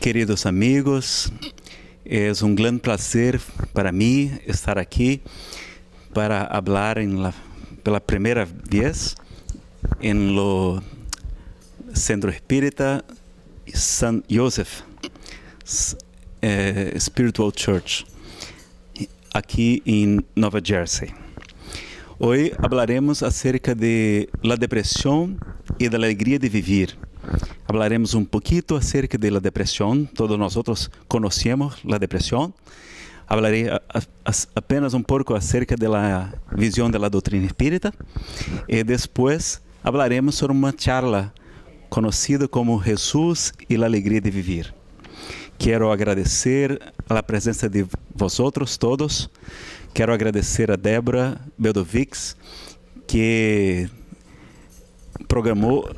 Queridos amigos, é um grande prazer para mim estar aqui para falar pela primeira vez em lo Centro Espírita San Joseph eh, Spiritual Church aqui em Nova Jersey. Hoje falaremos acerca de la depressão e da alegria de viver. Hablaremos um pouquinho acerca da depressão Todos nós conhecemos a depressão. Hablaré apenas um pouco acerca da visão da doutrina espírita. e depois hablaremos sobre uma charla conhecida como Jesus e a alegria de vivir. Quero agradecer a presença de vosotros todos. Quero agradecer a Débora Beldovics, que programou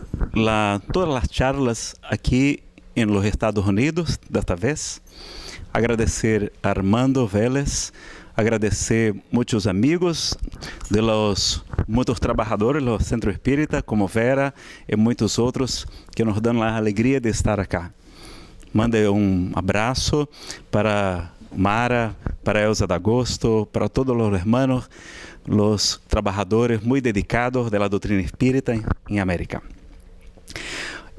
todas as charlas aqui em los Estados Unidos, desta vez. Agradecer a Armando Vélez, agradecer muitos amigos de los trabalhadores trabajadores, los Centro Espírita, como Vera e muitos outros que nos dão a alegria de estar acá. Mande um abraço para Mara, para Elsa D'Agosto, para todos os hermanos. los trabajadores muy dedicados de la doctrina espírita en América.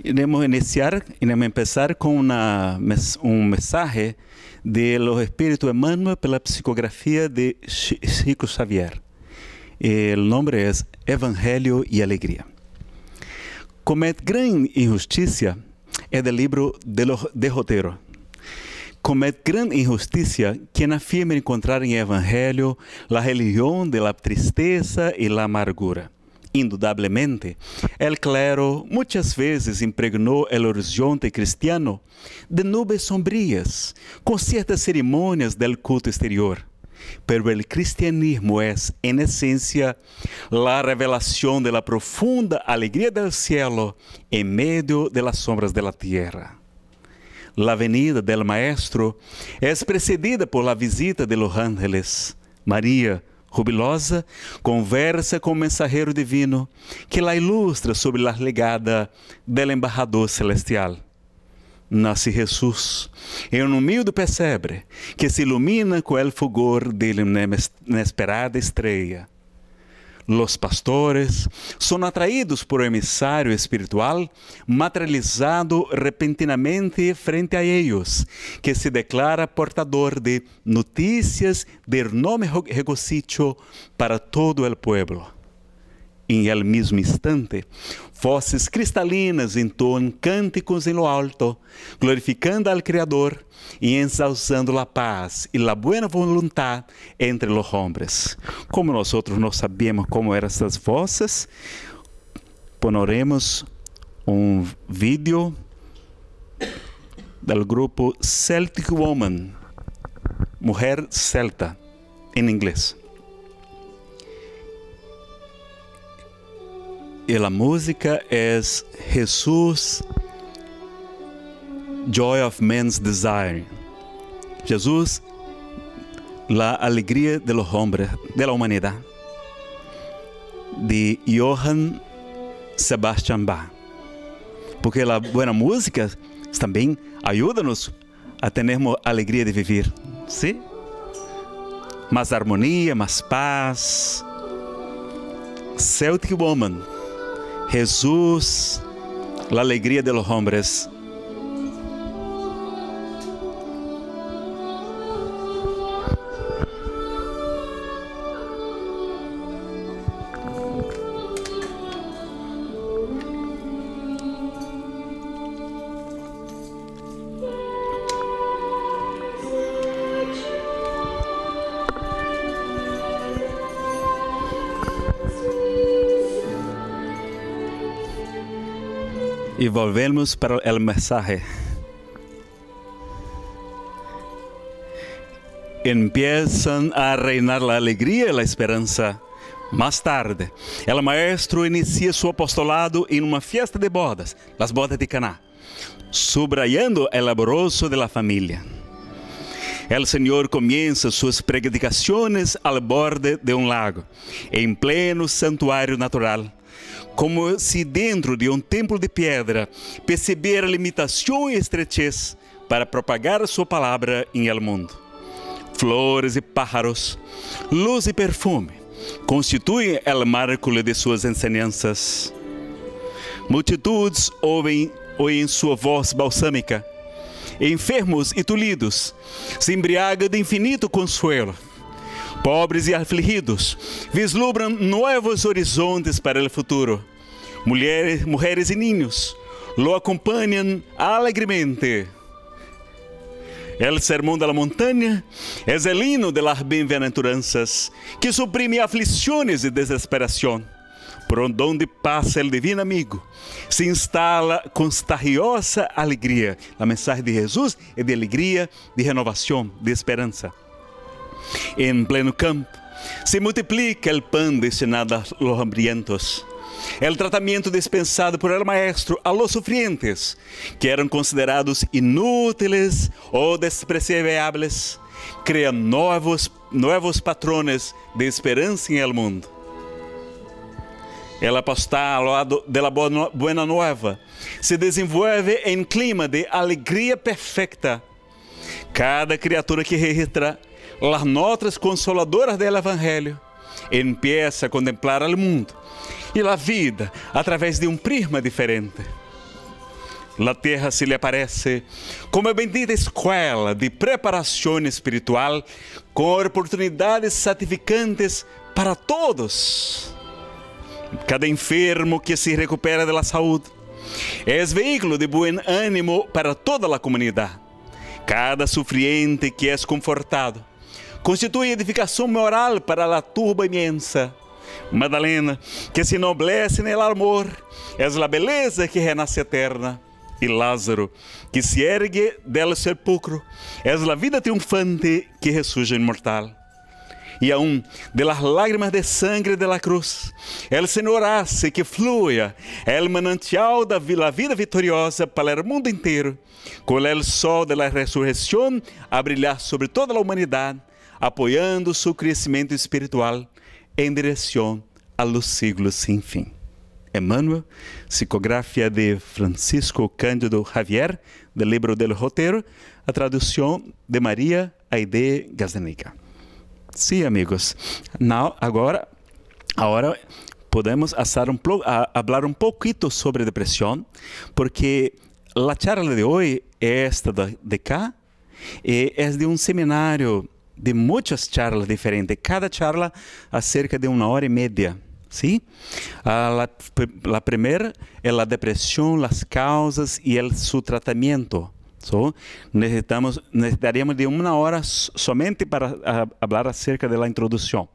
Iremos a iniciar, iremos empezar con una, un mensaje de los espíritus Emmanuel por la psicografía de Chico Xavier. El nombre es Evangelio y Alegría. Comet gran injusticia es del libro de los derroteros comete grande injustiça quem afirma encontrar em Evangelho a religião de la tristeza e la amargura. Indudablemente, el clero muitas vezes impregnou el horizonte cristiano de nubes sombrias com certas ceremonias del culto exterior. Pero el cristianismo es, en esencia, la revelación de la profunda alegría del cielo en medio de las sombras de la tierra. La Avenida del Maestro, é precedida por La Visita de los Angeles. Maria, rubilosa, conversa com o mensageiro divino, que la ilustra sobre la legada del embajador celestial. Nasce Jesus, em um humilde pesebre que se ilumina com o fulgor de inesperada estreia los pastores, são atraídos por um emissário espiritual materializado repentinamente frente a eles, que se declara portador de notícias de nome regocijo para todo o povo. Em el mesmo instante, vozes cristalinas entoam cânticos em lo alto, glorificando al Criador e ensalçando a paz e a boa vontade entre los homens. Como nós outros não sabíamos como eram essas vozes, ponoremos um vídeo do grupo Celtic Woman, Mulher Celta, em inglês. e la música es Jesus, Joy of Man's Desire. Jesus, la alegría de los hombres, de la humanidad. De Johann Sebastian Bach. Porque la buena música também ajuda-nos a termos alegria de viver, sim? ¿sí? Mais harmonia, mais paz. Celtic Woman, Jesús, la alegría de los hombres, volvemos para o mensaje. Empiezan a reinar a alegria e a esperança. Mais tarde, o maestro inicia seu apostolado em uma festa de bodas, as bodas de Caná, subrayando o laboroso de la familia. El Senhor comienza suas predicações al borde de um lago, em pleno santuário natural como se dentro de um templo de pedra perceber a limitação e estrechez para propagar a sua palavra em el mundo. Flores e pájaros, luz e perfume constituem el marco de suas enseñanzas. Multitudes ouvem, ouvem sua voz balsâmica. Enfermos e tolidos se embriaga de infinito consuelo pobres e afligidos. Vislumbram novos horizontes para o futuro. Mulheres, mulheres e ninhos lo acompanham alegremente. El sermão da montanha é o hino de las bem-aventuranças, que suprime aflições e desesperação. Por onde passa o divino amigo, se instala contagiosa alegria. A mensagem de Jesus é de alegria, de renovação, de esperança. Em pleno campo se multiplica o pan destinado a hambrientos. El tratamento dispensado por el maestro a los sufrientes, que eram considerados inúteis ou despreciáveis, crea novos, novos patrones de esperança em el mundo. Ela apostar ao lado da boa nova se desenvolve em clima de alegria perfeita. Cada criatura que registra las notas consoladoras del Evangelio empieza a contemplar al mundo y la vida a través de un prisma diferente. La tierra se lhe aparece como a bendita escola de preparação espiritual com oportunidades santificantes para todos. Cada enfermo que se recupera da saúde é veículo de bom ânimo para toda a comunidade. Cada sofriente que é confortado constitui edificação moral para a turba imensa. Madalena, que se noblece no amor, és a beleza que renasce eterna. E Lázaro, que se ergue del sepulcro, és a vida triunfante que ressurge imortal. E aún de las lágrimas de sangre de la cruz, el Senhor hace que fluya el manantial da vida vitoriosa para o mundo inteiro, com el sol de la resurrección a brilhar sobre toda a humanidade Apoiando seu crescimento espiritual em direção a siglos sem fim. Emmanuel, psicografia de Francisco Cândido Javier, do livro del roteiro, a tradução de Maria Aide Gazdanica. Sí, amigos, Now, agora, podemos falar um pouquito sobre depressão, porque a charla de hoje é esta de cá é de um seminário de muitas charlas diferentes, cada charla acerca de uma hora e meia. ¿sí? Uh, la, la, primera es la depresión, las causas y el, su tratamiento. So, necesitamos, necesitaríamos de una hora solamente para falar ah, hablar acerca de la introducción.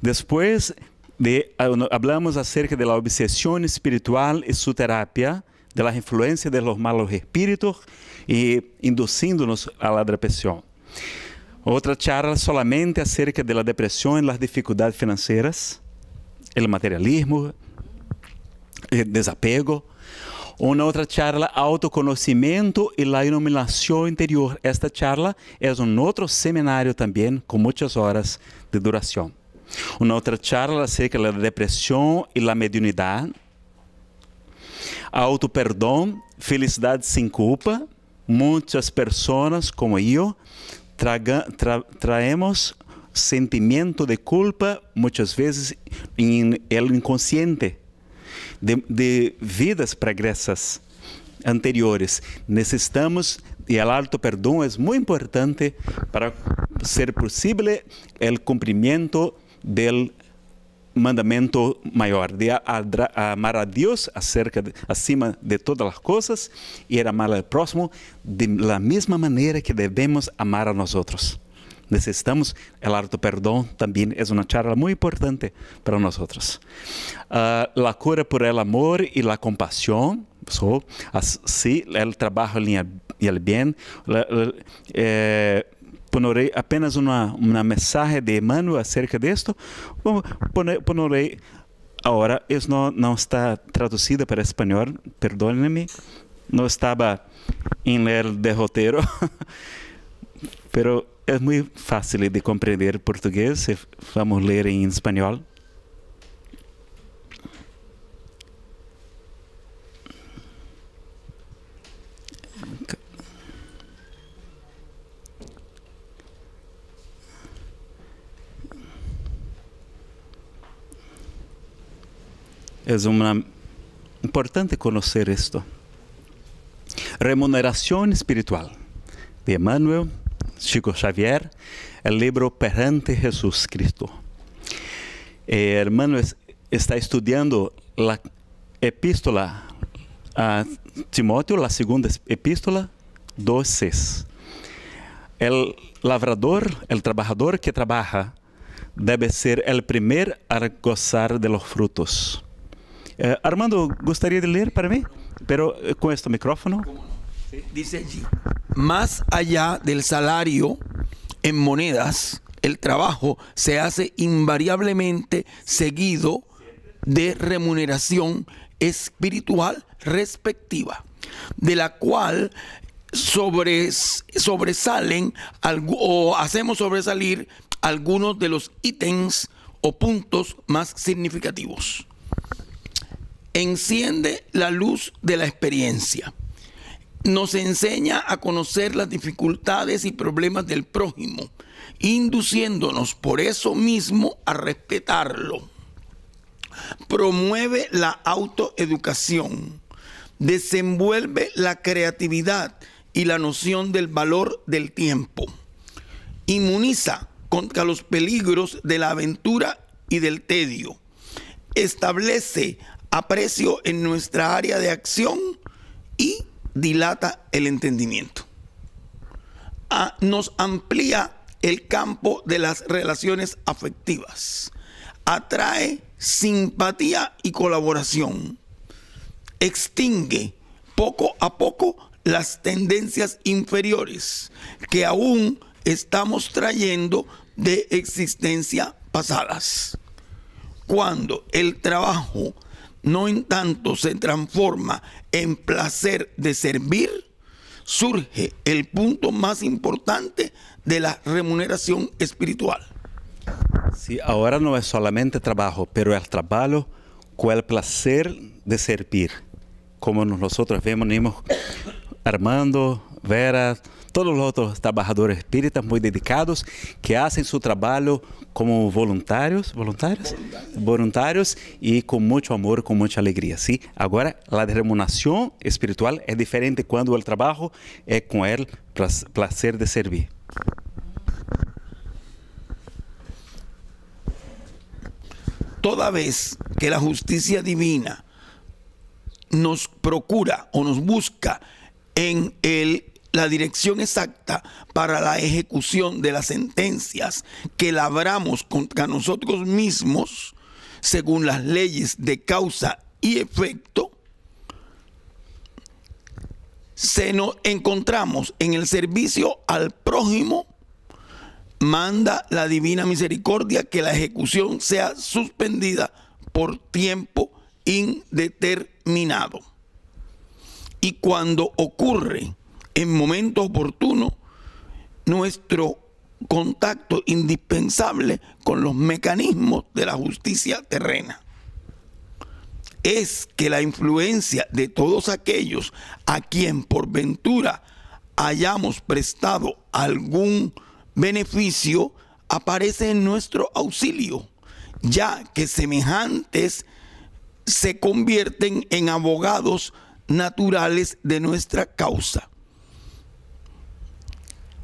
Después de, uh, hablamos acerca de la obsesión espiritual y su terapia, de la influencia de los malos espíritus y induciéndonos a la depresión. Outra charla solamente acerca da depressão e das dificuldades financeiras, o materialismo, o eh, desapego. Uma outra charla, autoconhecimento e a iluminação interior. Esta charla é um outro seminário também, com muitas horas de duração. Uma outra charla acerca da depressão e da mediunidade. Auto-perdão, felicidade sem culpa. Muitas pessoas, como eu, traga, tra, traemos sentimento de culpa, muitas vezes, em el inconsciente, de, de vidas pregressas anteriores. Necessitamos e o alto perdão é muito importante para ser possível o cumprimento del mandamiento mayor, de amar a Dios acerca de, acima de todas cosas y e amar al próximo la misma manera que debemos amar a nosotros. Necesitamos el alto también. también una una charla muy importante para nosotros. Ah, la cura por el amor y la compasión así, el trabajo en eh, ponerei apenas uma, uma mensagem de Emmanuel acerca disto. Ponerei, agora, isso não, não está traduzida para espanhol, perdone-me, não estava em ler de roteiro, mas é muito fácil de compreender português, vamos ler em espanhol. Es importante conocer esto. Remuneración espiritual de Emmanuel Chico Xavier, el libro Perante Jesús Cristo. Eh, hermano está estudiando la epístola a Timoteo, la segunda epístola 2.6. El labrador, el trabajador que trabaja, debe ser el primer a gozar de los frutos. Eh, Armando, ¿gustaría de leer para mí? Pero eh, con este micrófono. Dice allí, más allá del salario en monedas, el trabajo se hace invariablemente seguido de remuneración espiritual respectiva, de la cual sobresalen o hacemos sobresalir algunos de los ítems o puntos más significativos enciende la luz de la experiencia. Nos enseña a conocer las dificultades y problemas del prójimo, induciéndonos por eso mismo a respetarlo. Promueve la autoeducación, desenvuelve la creatividad y la noción del valor del tiempo. Inmuniza contra los peligros de la aventura y del tedio. Establece aprecio en nuestra área de acción y dilata el entendimiento. A, ah, nos amplía el campo de las relaciones afectivas. Atrae simpatía y colaboración. Extingue poco a poco las tendencias inferiores que aún estamos trayendo de existencia pasadas. Cuando el trabajo no en tanto se transforma en placer de servir, surge el punto más importante de la remuneración espiritual. si ahora no es solamente trabajo, pero el trabajo con el placer de servir. Como nosotros vemos, Armando, Vera, todos los otros trabajadores espíritas muy dedicados que hacen su trabajo como voluntarios, voluntarios, voluntarios y con mucho amor, con mucha alegría, ¿sí? Ahora, la remuneración espiritual es diferente cuando el trabajo es con el placer de servir. Toda vez que la justicia divina nos procura o nos busca en el la dirección exacta para la ejecución de las sentencias que labramos contra nosotros mismos según las leyes de causa y efecto, se nos encontramos en el servicio al prójimo, manda la divina misericordia que la ejecución sea suspendida por tiempo indeterminado. Y cuando ocurre, en momento oportuno, nuestro contacto indispensable con los mecanismos de la justicia terrena. Es que la influencia de todos aquellos a quien por ventura hayamos prestado algún beneficio aparece en nuestro auxilio, ya que semejantes se convierten en abogados naturales de nuestra causa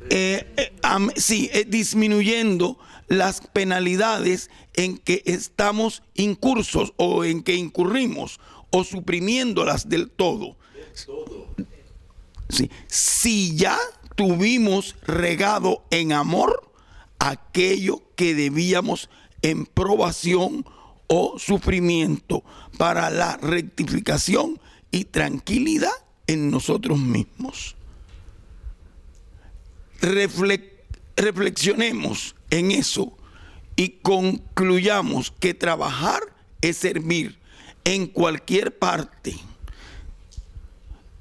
eh, eh, sí, eh, disminuyendo las penalidades en que estamos incursos o en que incurrimos o suprimiéndolas del todo. Si ya tuvimos regado en amor aquello que debíamos en probación o sufrimiento para la rectificación y tranquilidad en nosotros mismos reflexionemos en eso y concluyamos que trabajar es servir en cualquier parte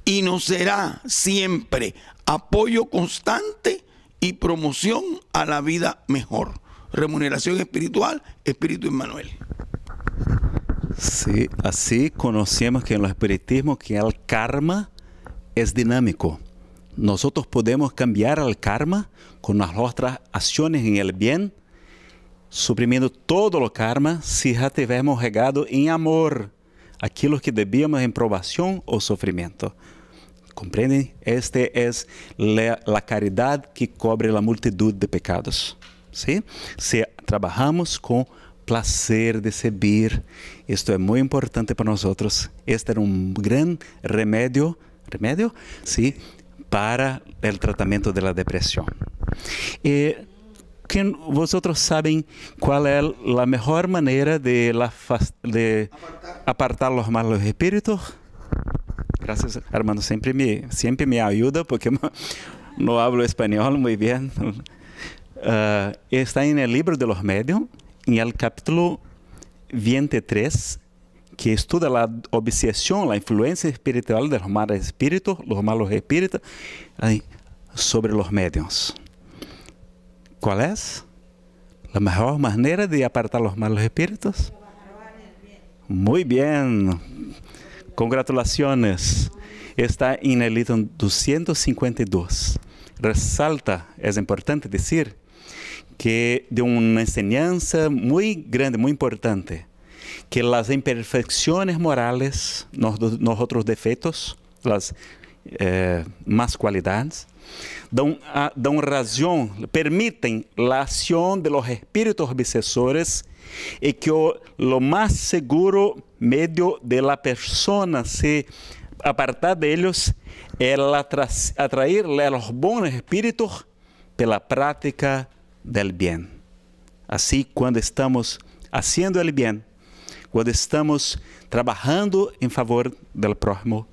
y nos será siempre apoyo constante y promoción a la vida mejor. Remuneración espiritual, Espíritu Emmanuel. Sí, así conocemos que en el espiritismo que el karma es dinámico. Nosotros podemos cambiar el karma con nuestras acciones en el bien, suprimiendo todo lo karma si ya tenemos regado en amor aquello que debíamos en probación o sufrimiento. ¿Comprenden? Esta es la, caridad que cobre la multitud de pecados. ¿sí? Si trabajamos con placer de servir, esto es muy importante para nosotros. Este era un gran remedio, remedio, ¿sí? para o tratamento da depressão. E que vosotros sabem qual é a melhor maneira de, la, eh, de apartar os malos espíritos? Graças, Armando, sempre me, sempre me ajuda, porque não hablo espanhol muito bem. Uh, ah, está no livro de los médium, em el capítulo 23, que estuda la obsesión, la influencia espiritual de los malos espíritus, los malos espíritus, sobre los medios. ¿Cuál es? La mejor manera de apartar los malos espíritus. Muy bien. Congratulaciones. Está en el 252. Resalta, es importante decir, que de una enseñanza muy grande, muy importante, que las imperfecciones morales, otros defectos, las eh, más cualidades, dan, ah, razón, permiten la acción de los espíritus obsesores y que lo más seguro medio de la persona se apartar de ellos es atraerle a los buenos espíritus la práctica del bien. Así, cuando estamos haciendo el bien, cuando estamos trabajando en favor del prójimo,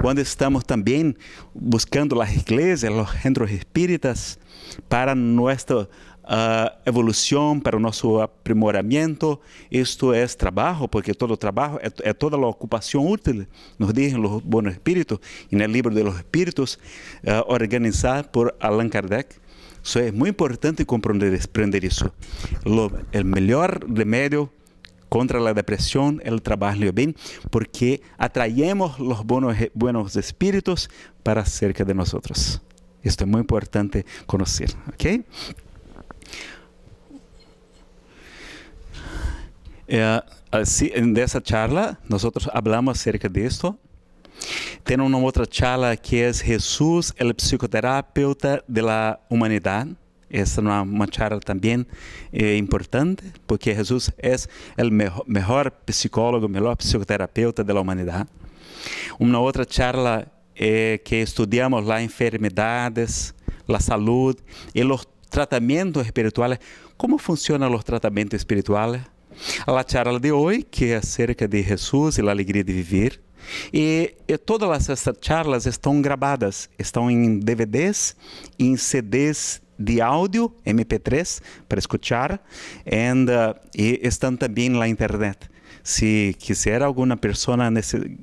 Cuando estamos también buscando las iglesias, los centros espíritas para nuestra ah, evolución, para nuestro aprimoramiento. Esto es trabajo, porque todo trabajo es eh, eh, toda la ocupación útil, nos dicen los buenos espíritus. En el libro de los espíritus ah, organizado por Allan Kardec. eso muy muy importante comprender eso. El mejor remedio contra la depresión, el trabajo bien, porque atraemos los buenos, e-, buenos espíritus para cerca de nosotros. Esto es muy importante conocer. Eh, así, en esa charla, nosotros hablamos acerca de esto. Tenemos una otra charla que es Jesús, el psicoterapeuta de la humanidad. é uma charla também eh, importante, porque Jesus é o melhor psicólogo, psicólogo, melhor psicoterapeuta da humanidade. Uma outra charla é que estudamos lá enfermidades, a saúde, e os tratamentos espirituais. Como funcionam os tratamentos espirituais? A charla de hoje que es é acerca de Jesus e a alegria de viver. E, e, todas essas charlas estão gravadas, estão em DVDs e em CDs de áudio MP3 para escutar uh, eh, e estão também na internet. Se quiser alguma pessoa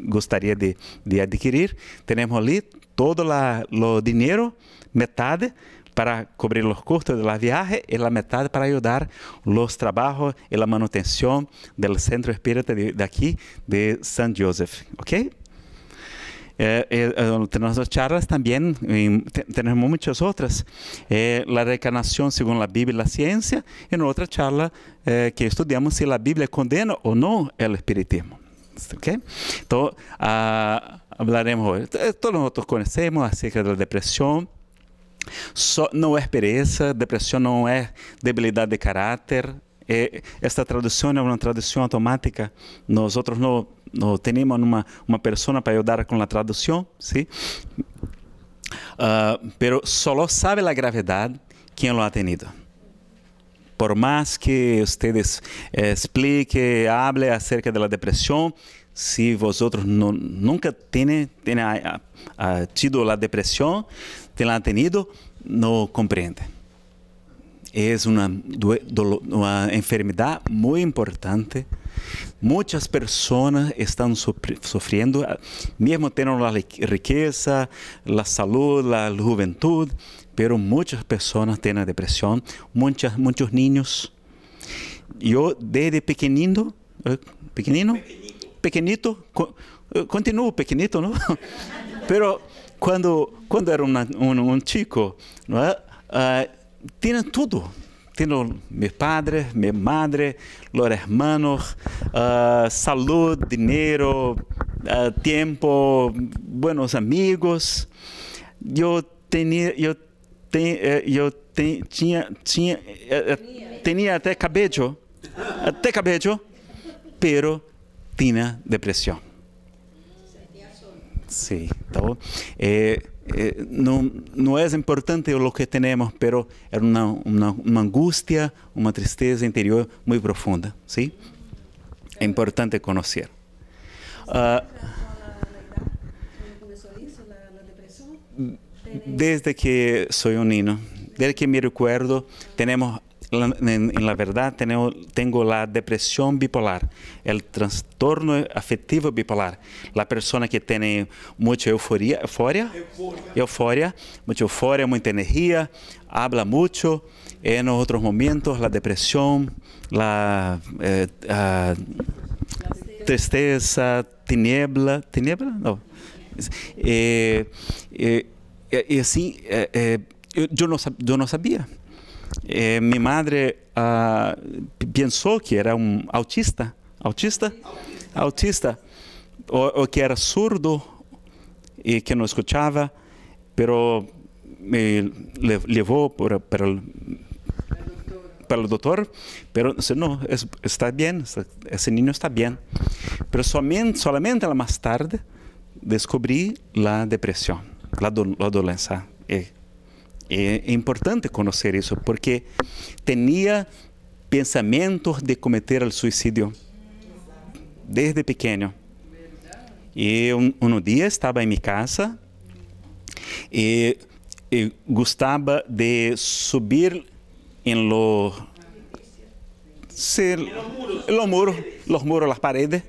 gostaria de, de adquirir, temos ali todo o dinheiro, metade para cobrir os custos da viagem e a metade para ajudar os trabalhos e a manutenção do Centro Espírita daqui de, de San Joseph, ok? Eh, eh, eh tenemos charlas también, tenemos muchas otras. Eh, la reencarnación según la Biblia y la ciencia, Y en otra charla eh, que estudiamos si la Biblia condena o no el espiritismo. ¿Okay? Entonces, ah, hablaremos hoy. Todos nosotros conocemos acerca de la depresión. No es pereza, depresión no es debilidad de carácter. esta traducción es una traducción automática. Nosotros no... não tenemos uma uma pessoa para ajudar com a tradução ¿sí? Uh, pero solo sabe a gravidade quem o ha tenido. Por más que ustedes explique, hable acerca de depressão se vosotros no, nunca tiene, tiene ah, ah, a, a, a, tido la depresión, te tenido, no comprende. Es una, una enfermedad muy importante Muchas personas están sufriendo, ah, mismo tienen la riqueza, la salud, la juventud, pero muchas personas tienen depresión, muchas, muchos niños. Yo desde pequeñito, eh, Pequeñito. pequeñito, eh, continúo pequeñito, pero cuando, era un, chico, ah, tenía todo, tendo mi padre, mi madre, los hermanos, uh, ah, salud, dinero, uh, ah, tiempo, buenos amigos. eu tenía, eu ten, eh, eu yo ten, tinha, tinha, eh, eh, até cabelo até cabelo, pero tenía depresión. Sí, ¿tá bom? Eh, Eh, no, no, es importante lo que tenemos, pero era una, una, angustia, una tristeza interior muy profunda, ¿sí? Es importante conocer. Ah, desde que soy un niño, desde que me recuerdo, tenemos em la tenho tenho la depressão bipolar, el trastorno afetivo bipolar. La persona que tiene muita euforia, euforia, euforia, mucha euforia, muita energia habla mucho. em outros momentos la depressão, la eh, uh, tristeza, tiniebla, tiniebla, no. assim, eh, y así, eh, eh, yo, no, yo no eh, minha madre ah, pensou que era um autista, autista, autista, ou, que era surdo e que não escutava, pero me levou para para para o doutor, pero disse, não, está bem, esse niño está bem. Pero solamente somente mais tarde descobri a depressão, la do, a doença. É, é importante conhecer isso, porque tinha pensamentos de cometer o suicídio desde pequeno. E um, um dia estava em minha casa e, e gostava de subir em lo ser los muros, los muros, las paredes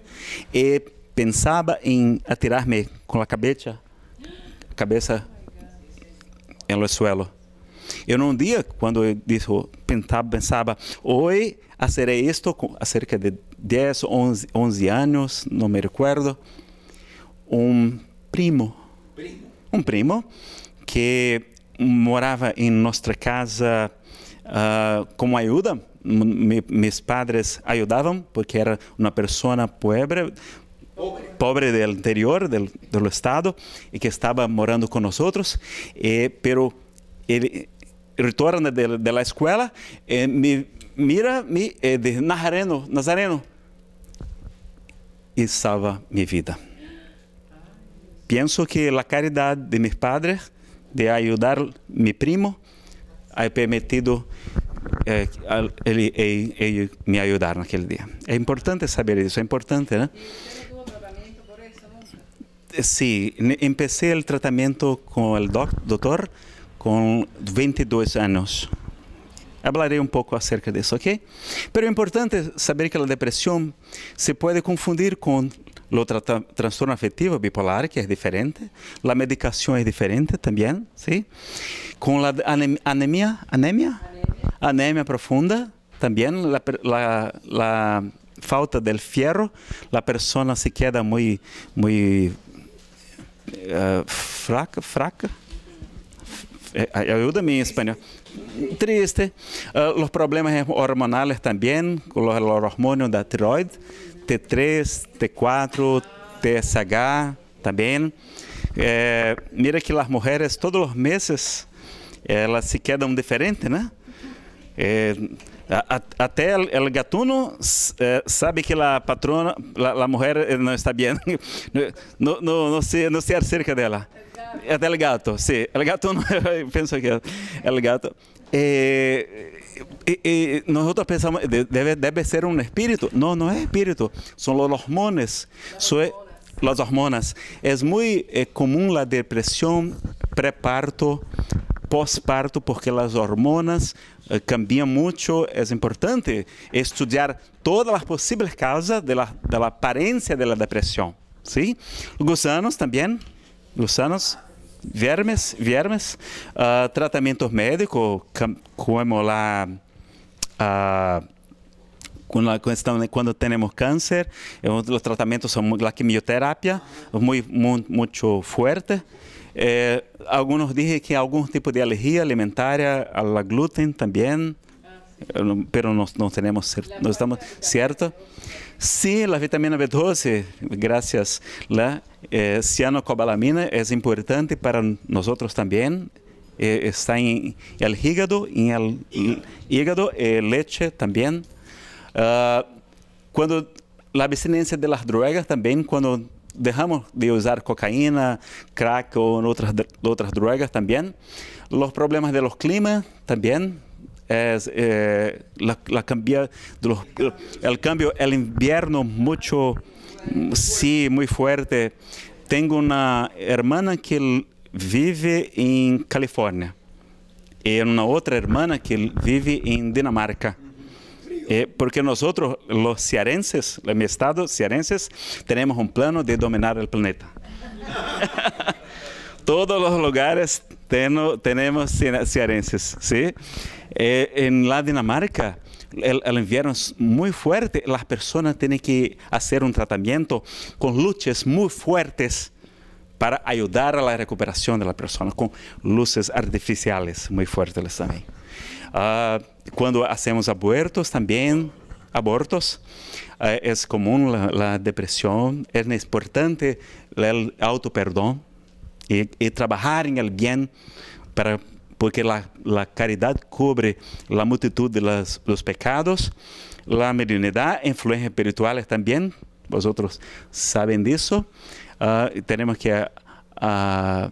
e pensava em atirar-me com a cabeça, cabeça el suelo. Eu não dia quando eu disse, pensava, pensava, hoje farei isto, há cerca de 10, 11, 11 anos, não me recordo, um primo, primo, um primo que morava em nossa casa uh, como ajuda. meus padres ajudavam porque era uma pessoa pobre, pobre del interior del, estado y que estaba morando con nosotros, eh, pero él retorna de, la escuela, eh, me mira, me eh, Nazareno, Nazareno, y salva mi vida. Pienso que la caridad de mis padres, de ayudar a mi primo, ha permitido eh, él, me ayudar en aquel día. Es importante saber eso, es importante, ¿no? Sí, empecé el tratamiento con el doctor con 22 años. Hablaré un poco acerca de eso, ¿ok? Pero es importante saber que la depresión se puede confundir con el trastorno afectivo bipolar, que es diferente. La medicación es diferente también, ¿sí? Con la anemia, anemia, anemia, profunda, también la, falta del fierro, la persona se queda muy, muy uh, fraca, fraca. Eh, eh, ayúdame em espanhol Triste. Uh, problemas hormonais também com los, los da de T3, T4, TSH também mira que as mulheres todos os meses elas se quedam diferentes, né? até el, gato gatuno eh, sabe que la patrona, la, mujer eh, no está bien. No, no, se, no se acerca de ella. El del gato, sí. El gato, pienso que el gato. Eh, eh nosotros pensamos, debe, debe ser un espíritu. No, no es espíritu. Son los hormones. Son las hormonas. Es muy común la depresión preparto, postparto, porque las hormonas Eh, cambia mucho. Es importante estudiar todas las posibles causas de la, de la apariencia de la depresión. ¿sí? Gusanos también, gusanos, vermes, vermes uh, tratamientos médicos como la... Uh, eh, quando temos câncer, os tratamentos são a quimioterapia, muito, muito forte. Eh, é, algunos dije que algún tipo de alergia alimentaria a la gluten también, ah, sí. pero no, no tenemos, no estamos, ¿cierto? Sí, la vitamina B12, gracias, la eh, é, cianocobalamina es é importante para nosotros también. Eh, está en el hígado, en el hígado, leche también. Uh, ah, cuando la abstinencia de las drogas también, cuando dejamos de usar cocaína, crack o otras, otras drogas también. Los problemas de los climas también. Es, eh, la, la el cambio, el invierno mucho, sí, muy fuerte. Tengo una hermana que vive en California y una otra hermana que vive en Dinamarca. Eh, porque nosotros, los cearenses, en mi estado, cearenses, tenemos un plano de dominar el planeta. Todos los lugares tenemos cearenses, ¿sí? Eh, en la Dinamarca, el, invierno es muy fuerte. Las personas tienen que hacer un tratamiento con luces muy fuertes para ayudar a la recuperación de la persona, con luces artificiales muy fuertes también. Ah, cuando hacemos abortos también, abortos, eh, es común la, depresión, es importante el autoperdón y, y, trabajar en el bien para, porque la, caridad cubre la multitud de los pecados, la mediunidad, influencia espirituales también, vosotros saben de eso, ah, tenemos que... Ah,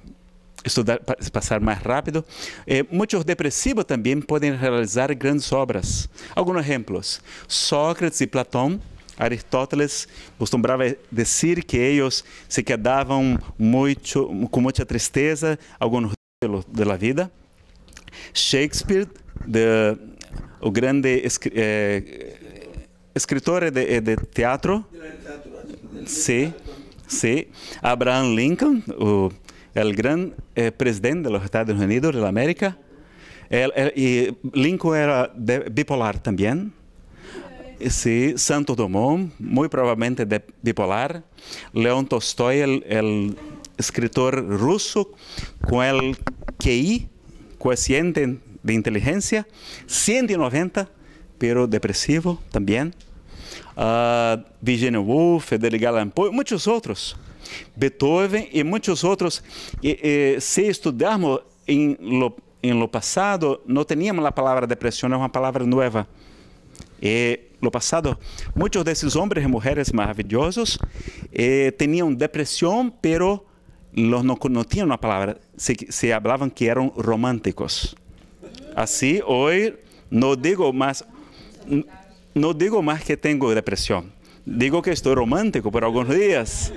estudar, passar mais rápido. Eh, muitos depressivos também podem realizar grandes obras. Alguns exemplos: Sócrates e Platão. Aristóteles costumava dizer que eles se quedavam muito, com muita tristeza alguns dias da vida. Shakespeare, de, o grande eh, escritor de, eh, de teatro, sim, sim. Abraham Lincoln, o el gran eh, presidente de los Estados Unidos de la América. Lincoln era bipolar también. Sí, Santo Domingo muy probablemente bipolar. León Tolstoy, el, escritor ruso, con el QI, coeficiente de inteligencia, 190, pero depresivo también. Ah, Virginia Woolf, Federica Allan muchos otros. Beethoven y muchos otros. Eh, eh, si estudiamos en lo, pasado, no teníamos la palabra depresión, es una palabra nueva. Eh, lo pasado, muchos de esos hombres y mujeres maravillosos tenían depresión, pero no, no tenían la palabra. Se, se hablaban que eran románticos. Así, hoy no digo más, no digo más que tengo depresión. Digo que estoy romántico por algunos días.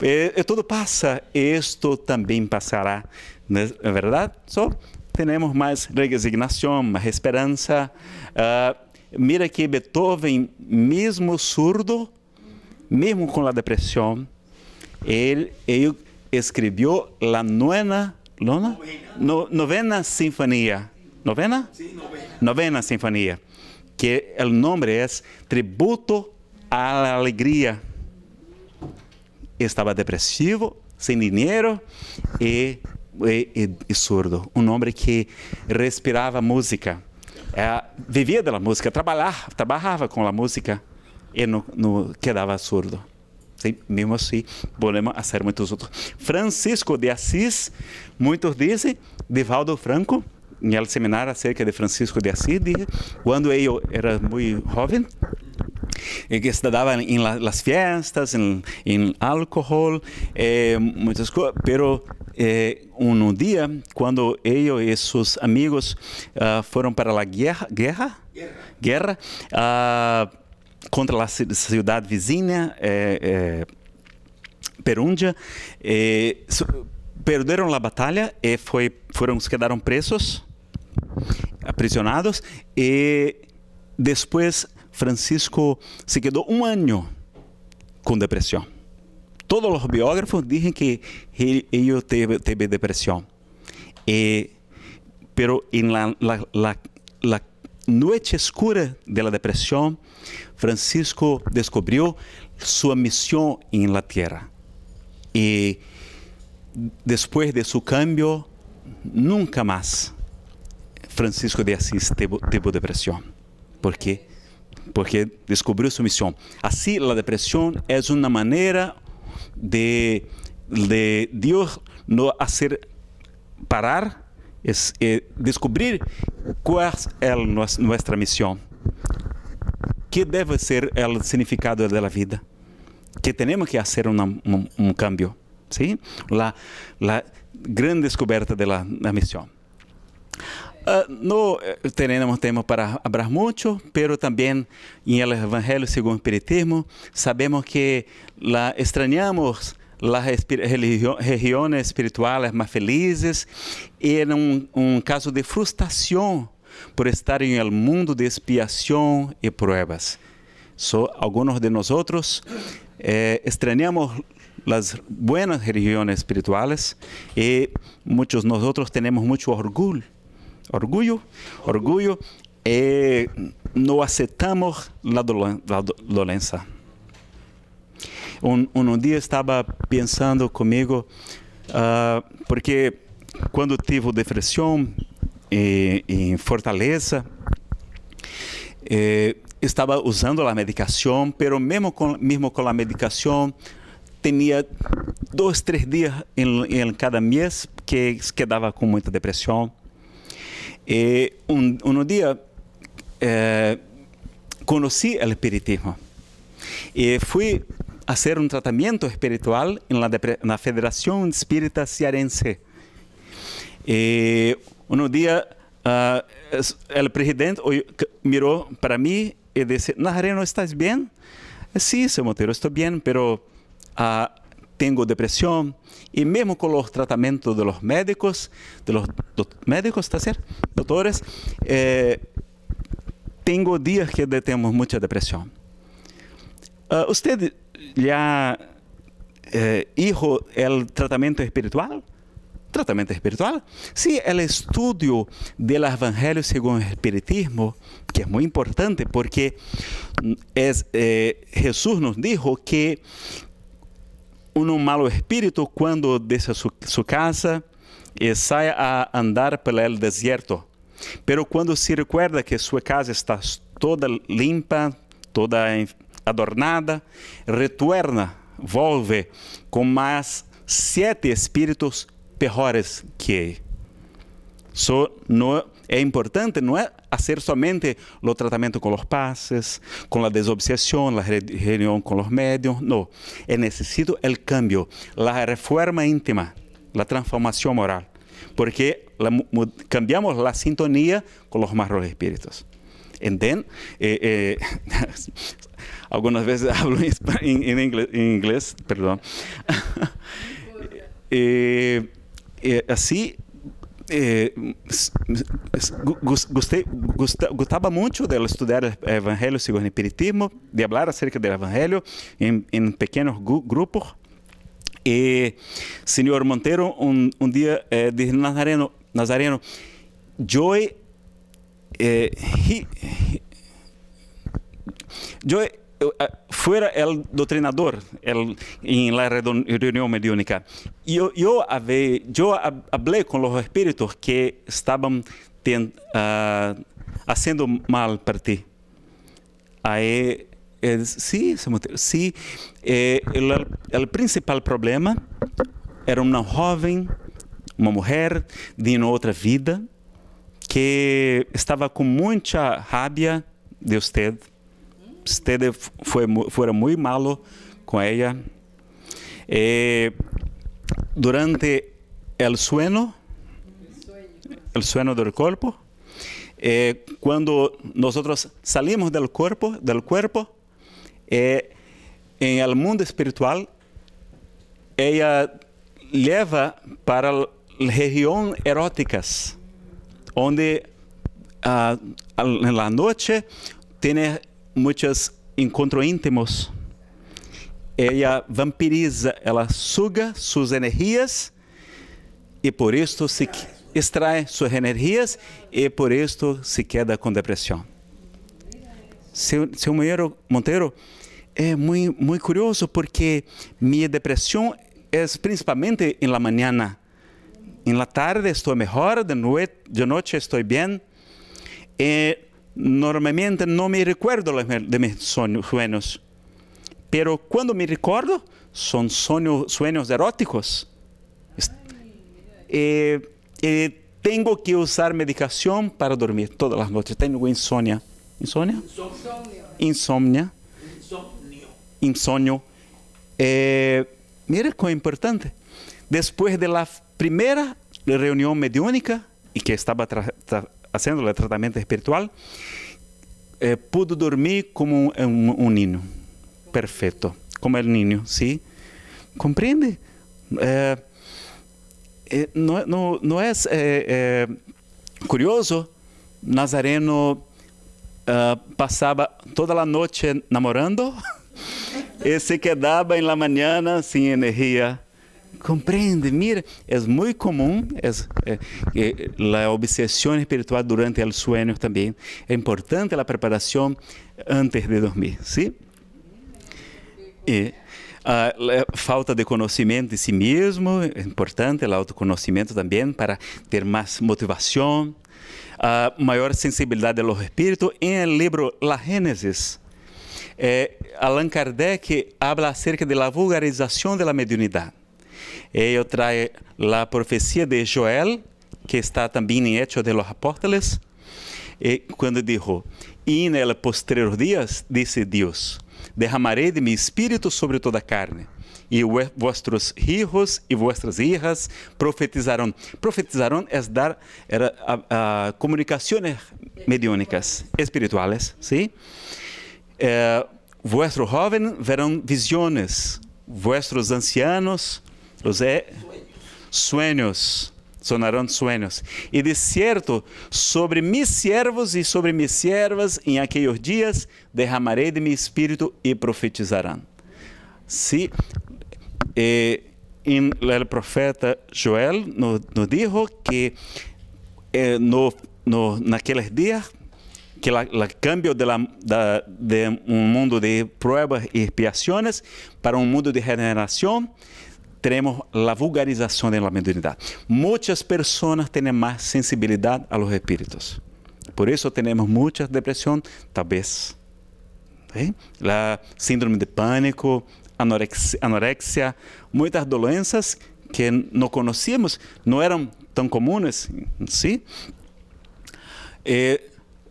eh, tudo passa, isto também passará, não né, é verdade? Só temos mais resignação, mais esperança. Uh, ah, mira que Beethoven, mesmo surdo, mesmo com a depressão, ele, ele escreveu a nona, nona? No, novena sinfonia. Novena? Sí, novena. Novena sinfonia. Que o nome é Tributo à Alegria estava depressivo, sem dinheiro e, e, e, e surdo. Um homem que respirava música, é, vivia da música, trabalhava, trabalhava com a música e não, não quedava surdo. Sim, mesmo assim, podemos fazer muitos outros. Francisco de Assis, muitos dizem, Divaldo Franco, em um seminário acerca de Francisco de Assis, diz, quando eu era muito jovem, que se daban en las fiestas, en, alcohol, eh, muchas cosas, pero eh, un día cuando ellos y sus amigos ah, fueron para la guerra, guerra, guerra, ah, contra la ciudad vecina, eh, Perúndia, perdieron la batalla y fue, fueron quedaron presos aprisionados y después... Francisco se quedó un año con depresión. Todos los biógrafos dicen que él, ellos depresión. Eh, pero en la, noche oscura de la depresión, Francisco descubrió su misión en la tierra. Y después de su cambio, nunca más Francisco de Asís tuvo, tuvo depresión, porque porque descobriu sua missão. Assim, a depressão é uma maneira de, de Deus não fazer parar es, eh, descobrir qual é a nossa missão, que deve ser o significado da vida, que temos que fazer um, um, um cambio, sim? ¿sí? a grande descoberta da de missão. Ah, no eh, tenemos tiempo para hablar mucho, pero también en el Evangelio según el Espiritismo, sabemos que la extrañamos las regiones espirituales más felices y en un, caso de frustración por estar en el mundo de expiación y pruebas. algunos de nosotros eh, extrañamos las buenas regiones espirituales y muchos de nosotros tenemos mucho orgullo orgulho, orgulho, e não aceitamos a doença. um dia estava pensando comigo uh, ah, porque quando tive depressão em eh, Fortaleza, eh, estava usando a medicação, mas mesmo com, mesmo com a medicação, tinha dois, três dias em, em cada mês que quedava com muita depressão. Eh, un, día eh, conocí el espiritismo y eh, fui a hacer un tratamiento espiritual en la, Federación Espírita Cearense. un día ah, el presidente miró para mí y dice, Nazareno, ¿estás bien? Sí, señor Montero, estoy bien, pero ah, tengo depresión, ...y mismo con los tratamientos de los médicos, ...de los médicos, está cierto? Doctores, eh, ...tengo que tenemos mucha depresión. Ah, usted ya eh, hizo el tratamiento espiritual? Tratamiento espiritual. Sí, el estudio del Evangelio según el Espiritismo, que es muy importante porque mm, eh, Jesús nos dijo que um malo espírito quando a sua casa e sai a andar pelo deserto. Pero quando se recuerda que sua casa está toda limpa, toda adornada, retorna, volve com mais sete espíritos piores que ele. So, no Es importante no hacer solamente los tratamiento con los pases, con la desobsesión, la reunión con los medios, no. Necesito el cambio, la reforma íntima, la transformación moral, porque cambiamos la sintonía con los más espíritus espíritus. Y eh, eh, algumas hablo en inglés, perdón. eh, É, gostei, gostava muito de estudar Evangelho segundo o Espiritismo, de falar acerca do Evangelho em, em pequenos grupos. E senhor Monteiro, um, um dia eh, é, disse Nazareno, Nazareno, eu eh, he, he, eu eh, fuera el doctrinador el, en la reunión mediúnica, yo, yo, habé, yo hablé con los espíritus que estaban ten, uh, haciendo mal para ti. Ahí, es, eh, sí, sí eh, el, el, principal problema era una joven, una mujer de una otra vida que estaba con mucha rabia de usted. usted fue, fuera muy malo con ella. Eh, durante el sueño, el sueño del cuerpo, eh, cuando nosotros salimos del cuerpo, del cuerpo eh, en el mundo espiritual, ella lleva para la región eróticas, donde ah, en la noche tiene muitos encontros íntimos. Ela vampiriza, ela suga suas energias e por isto se extrai suas energias e por isto se queda com depressão. Seu, seu Monteiro é muito, muito curioso porque minha depressão é principalmente em la manhã. Em la tarde estou melhor, de, noite, de noite estou bem. normalmente no me recuerdo de mis sueños, pero cuando me recuerdo son sueños, sueños eróticos. Eh, eh, tengo que usar medicación para dormir todas las noches. Tengo insomnia. ¿Insomnia? Insomnia. Insomnio. Insomnio. Eh, mira qué importante. Después de la primera reunión mediúnica, y que estaba fazendo o tratamento espiritual, eh, pude dormir como um, eh, um, um ninho. Perfeito. Como o ninho, sim? Compreende? Eh, eh, não, não, não é, é curioso? Nazareno uh, passava toda a noite namorando e se quedava em la manhã sem energia Compreende, mira, é muito comum é, é, é, a obsessão espiritual durante o sueño também. É importante a preparação antes de dormir, sim? E a falta de conhecimento de si mesmo é importante, o autoconhecimento também para ter mais motivação, a maior sensibilidade aos espíritos. Em o livro La Génesis, é Allan Kardec habla acerca da vulgarização da mediunidade. Ele traz a profecia de Joel, que está também em Hechos de los Apóstoles, quando dijo: E en posterior dias disse Deus, derramaré de mi espírito sobre toda a carne e vossos hijos e vossas hijas profetizarão. Profetizarão é dar era, a, a, comunicações mediúnicas, espirituais, sim? Eh, vossos jovens verão visões, vossos ancianos Los he... sueños. Sonarão sueños. E de certo, sobre mis siervos e sobre mis siervas, em aqueles dias, derramarei de mi espírito e profetizarão. Se. Sí, eh, o profeta Joel nos, nos dijo que eh, no, no, naqueles dias que o cambio de, la, de um mundo de pruebas e expiações para um mundo de regeneração temos a vulgarização da mediunidade muitas pessoas têm mais sensibilidade a los espíritos Por isso temos muita depressão, talvez. vez. síndrome de pânico anorexia, anorexia, doenças que não conhecíamos não eram tão comuns ¿sí? Eh,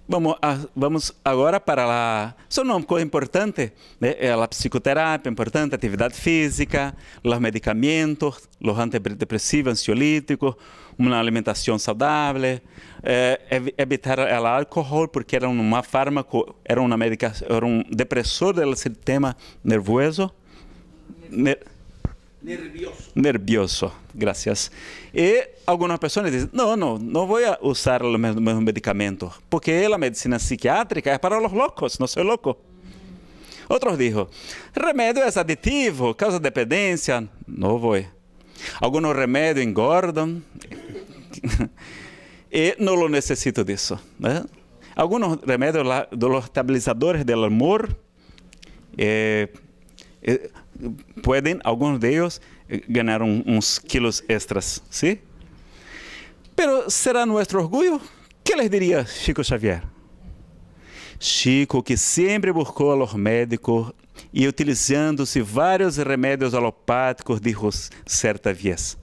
Vamos, vamos agora para lá. Só uma coisa importante, né? a é psicoterapia é importante, atividade física, os medicamentos, os antidepressivos, ansiolíticos, uma alimentação saudável, é, evitar o álcool porque era uma fármaco, era uma medicação, era um depressor do sistema nervoso. Nervioso. Nervioso, gracias. E algumas pessoas dizem: não, não não vou usar los mismos medicamentos, porque a medicina psiquiátrica é para os locos, Não sou louco. Outros dizem: remédio é aditivo, causa dependencia, não vou. Alguns remédios engordam e não lo necessito disso. eso. ¿eh? Algunos remedios, de los estabilizadores del amor, eh, eh, podem alguns deles, eh, ganhar uns un, extras, ¿sí? Pero será orgulho? O que les diria Chico Xavier? Chico, que sempre buscou a los médicos e utilizando-se vários remédios alopáticos, disse certa vez: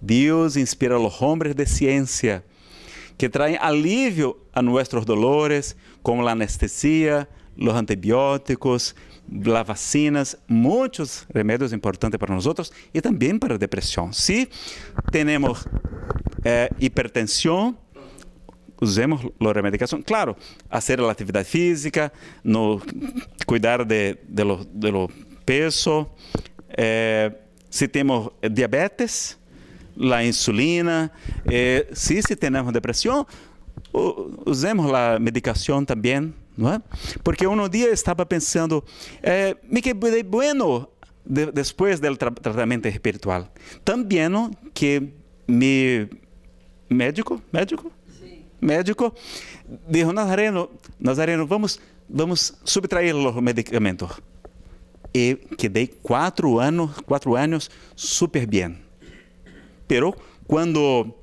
Deus inspira a los de ciência que traem alívio a nossos dolores, como a anestesia, os antibióticos, la vacinas, muitos remédios importantes para nós e também para a depressão. Se si temos eh, hipertensão, usemos a remedicação. Claro, fazer a atividade física, no, cuidar de, de, lo, de lo peso. Eh, se si temos diabetes, a insulina. Eh, se si, se temos depressão, usemos a medicação também não é? Porque um dia estava pensando, eh, me quedé bueno de, depois do tra tratamento espiritual, tão bueno que me médico, médico, sí. médico, dijo Nazareno, Nazareno, vamos, vamos subtrair os medicamentos. E quedei quatro anos, quatro anos super bem. Pero quando uh,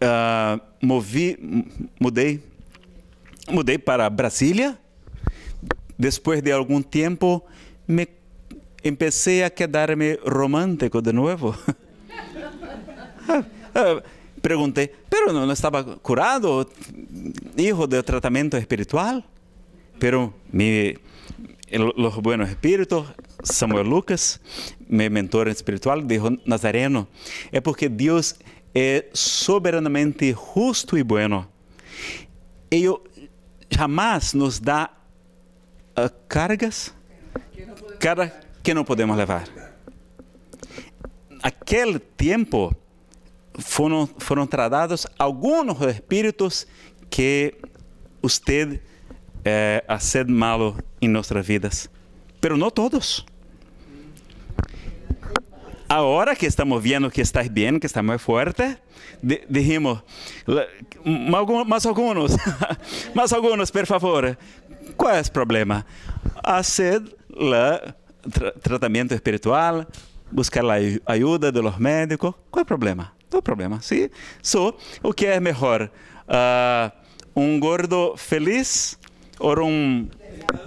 ah, movi, mudei mudé para Brasilia después de algún tiempo me empecé a quedarme romántico de nuevo ah, ah, pregunté pero no estaba curado, hijo de tratamiento espiritual? Pero los buenos espíritus, Samuel Lucas, mi mentor espiritual, dijo, Nazareno, es porque Dios es soberanamente justo y bueno. yo jamais nos dá uh, cargas cara que não podemos levar. Naquele tempo foram foram tratados alguns espíritos que você eh, hacen malo em nossas vidas, mas não todos agora que estamos vendo que estás bem, que está muy forte, dijimos, mas alguns, más por favor. qual é o problema? Hacer tratamento espiritual, buscar a ajuda dos médicos. qual é o problema? No hay problema, ¿sí? So, ¿O que é melhor, Uh, ah, gordo feliz ou um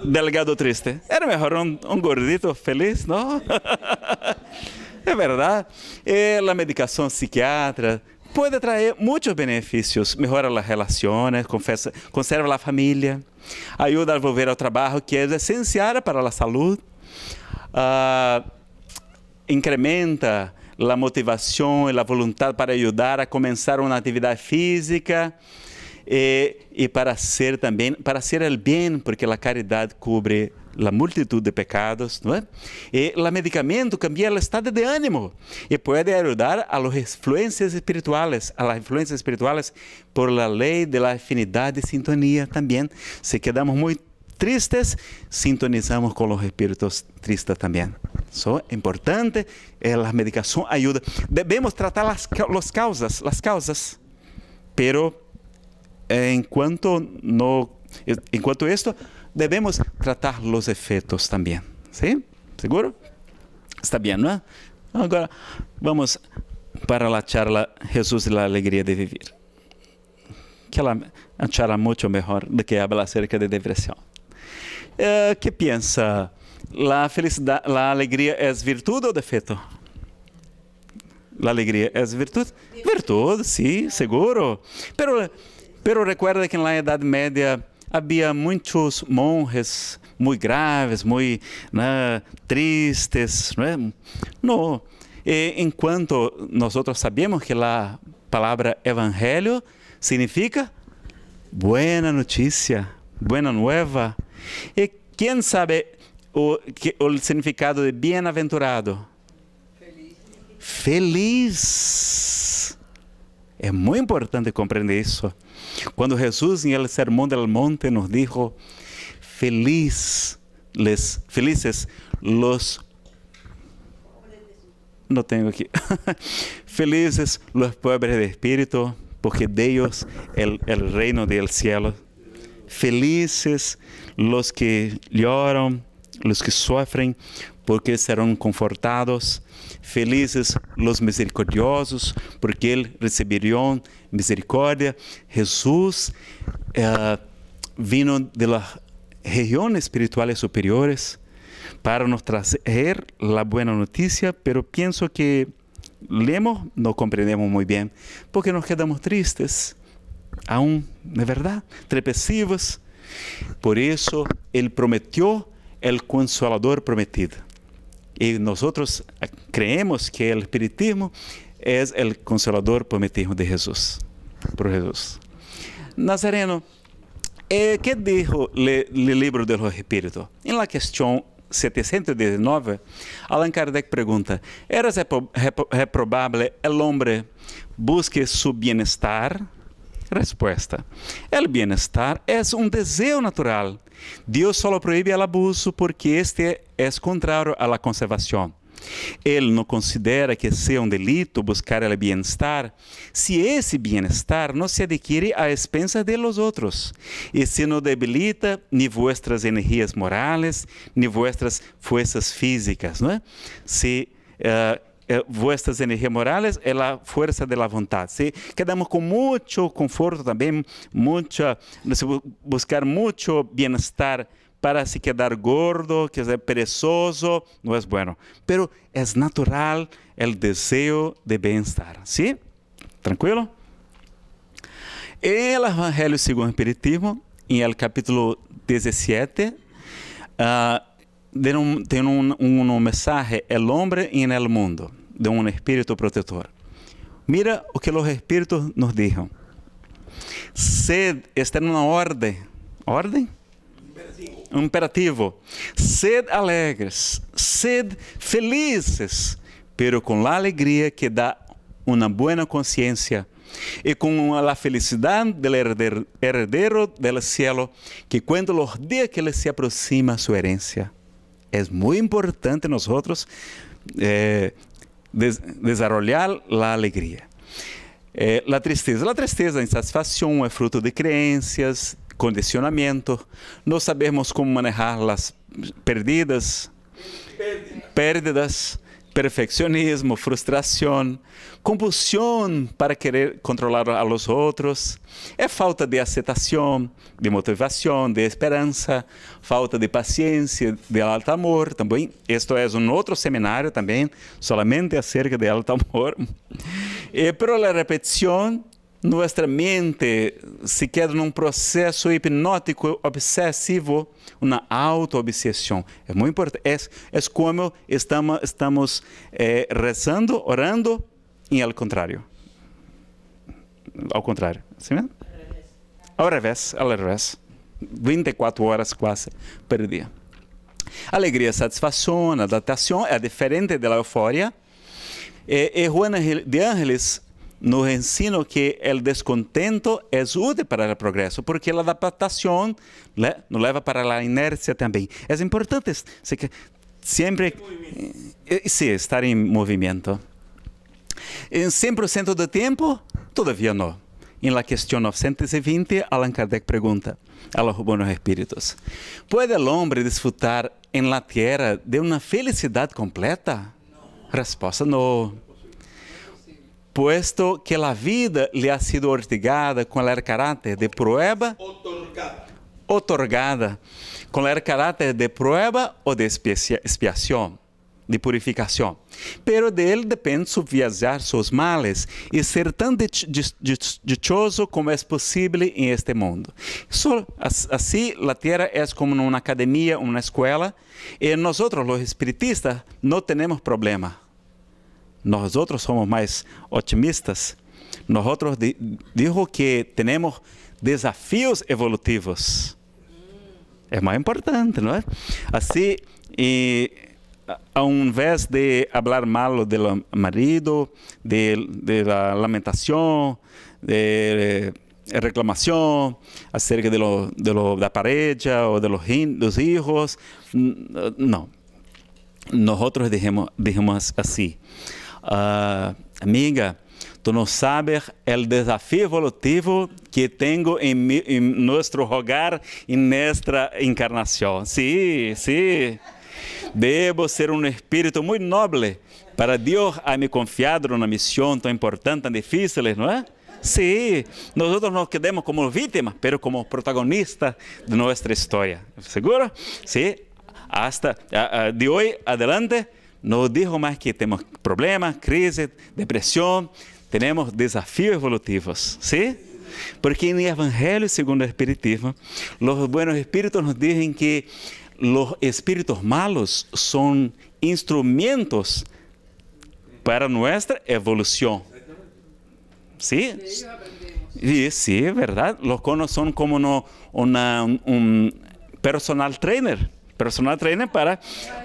delgado triste? Era melhor um un gordito feliz, não? É verdade. E a é medicação psiquiatra pode trazer muitos benefícios. Mejora as relaciones, conserva a família. ajuda a volver ao trabalho que é essencial para a saúde, Uh, incrementa a motivação e a vontade para ajudar a começar uma atividade física e, e para ser também para ser o bem, porque a caridade cobre la multitud de pecados, é? e o medicamento cambia o estado de ânimo e pode ajudar a las influências espirituales, a las influências espirituales por la lei de la afinidad e sintonía também. se quedamos muito tristes, sintonizamos com los espíritos tristes também. Eso importante importante, eh, la medicación ajuda. Debemos tratar las, las causas, las causas, pero enquanto no, enquanto esto, debemos tratar los efectos también. ¿Sí? ¿Seguro? Está bien, ¿no? Ahora vamos para la charla Jesús y la alegría de vivir. Que la, charla mucho mejor de que habla acerca de depresión. Eh, ¿Qué piensa? ¿La felicidad, la alegría es virtud o defecto? La alegría es virtud. Virtud, sí, seguro. Pero, pero recuerda que en la Edad Media havia muitos monges muito graves, muito né, tristes, não, né? não. E, enquanto nós sabemos que a palavra evangelho significa boa notícia, boa nova. E quem sabe o, que, o significado de bem-aventurado? Feliz. Feliz. É muito importante compreender isso. Cuando Jesús en el sermón del monte nos dijo, feliz, les, felices los... No tengo aquí. felices los pobres de espíritu, porque de ellos el, el reino del cielo. Felices los que lloran, los que sufren, porque serán confortados. Felices los misericordiosos, porque él recibiría misericordia. Jesús eh, vino de las regiones espirituales superiores para nos traer la buena noticia, pero pienso que leemos, no comprendemos muy bien, porque nos quedamos tristes, aún, de verdad, trepesivos. Por eso Él prometió el consolador prometido. nós outros eh, creemos que o espiritismo é o consolador prometido de Jesus, por Jesus. Nazareno, eh, que diz o livro dos Espíritos? Em En la cuestión 719, Allan Kardec pergunta: ¿Era reprobável o homem busque bem bienestar? O El bem-estar é um desejo natural. Deus só proíbe o abuso porque este é contrário à conservação. Ele não considera que seja um delito buscar o bem-estar, se esse bem-estar não se adquire à expensa de los outros, e se não debilita nem vuestras energias morales, nem vuestras forças físicas, não é? Se uh, Eh, vuestras energías morales es la fuerza de la voluntad. ¿sí? Quedamos con mucho conforto también, mucha, buscar mucho bienestar para se quedar gordo, que sea perezoso, no es bueno. Pero es natural el deseo de bienestar. ¿Sí? ¿Tranquilo? El Evangelio según el Espiritismo, en el capítulo 17, tem um, um mensaje, El hombre en el mundo, de um espírito protetor. Mira o que os espíritos nos dijeron. Sed está em uma ordem. Ordem? Imperativo. Imperativo. Sed alegres, sed felizes, pero com a alegria que dá uma boa consciência e com a felicidade do herdeiro, herdeiro del cielo, que quando os dias que ele se aproxima, sua herência. É muito importante nós eh, des desarrollar alegria. alegría. Eh, tristeza. A tristeza, a insatisfação, é fruto de crenças, condicionamento. Não sabemos como manejar as perdidas. perdidas perfeccionismo, frustração, compulsão para querer controlar a los outros, é falta de aceitação, de motivação, de esperança, falta de paciência, de alto amor também. Isto é um outro seminário também, solamente acerca de alto amor. E eh, pero a repetição nossa mente se queda num processo hipnótico obsessivo, uma auto-obsessão. É muito importante. É, é como estamos, estamos eh, rezando, orando, e ao contrário. Ao contrário. Sim? Ao revés, ao revés. 24 horas quase por dia. Alegria, satisfação, adaptação é diferente da euforia. E, é, e é Juana de Ángeles nos ensino que o descontento é útil para o progresso, porque a adaptação né, nos leva para a inércia também. É importante sempre eh, eh, sim, estar em movimento. Em 100% do tempo, todavia não. Em la questão 920, Allan Kardec pergunta a los buenos espíritos: pode o homem disfrutar em la tierra de uma felicidade completa? Não. Resposta: não puesto que la vida le ha sido ortigada con el carácter de prueba otorgada, otorgada con el carácter de prueba o de expiación, de purificación. Pero de él depende subviajar sus males y ser tan dichoso como es posible en este mundo. Solo, así la tierra es como una academia, una escuela, y nosotros los espiritistas no tenemos problema. Nosotros somos más optimistas. Nosotros dijo que tenemos desafíos evolutivos. Es más importante, ¿no es? Así, eh, vez de hablar mal del marido, de, la lamentación, de eh, reclamación acerca de la pareja o de los, hijos, no. Nosotros dijimos, así. uh, amiga, tu não sabes o desafio evolutivo que tenho em, em nosso rogar e nesta encarnação. Sim, sí, sim. Sí. ser um espírito muito nobre para Deus a me confiar numa missão tão importante, tão difícil, não é? Sim, sí, nós nos quedamos como vítimas, mas como protagonistas de nossa história. Seguro? Sim. Hasta de hoje adelante. no dijo más que tenemos problemas, crisis, depresión, tenemos desafíos evolutivos, ¿sí? Porque en el Evangelio Segundo el Espiritismo, los buenos espíritus nos dicen que los espíritus malos son instrumentos para nuestra evolución. ¿Sí? Sí, sí, es verdad Los conos son como un personal trainer personal trainer para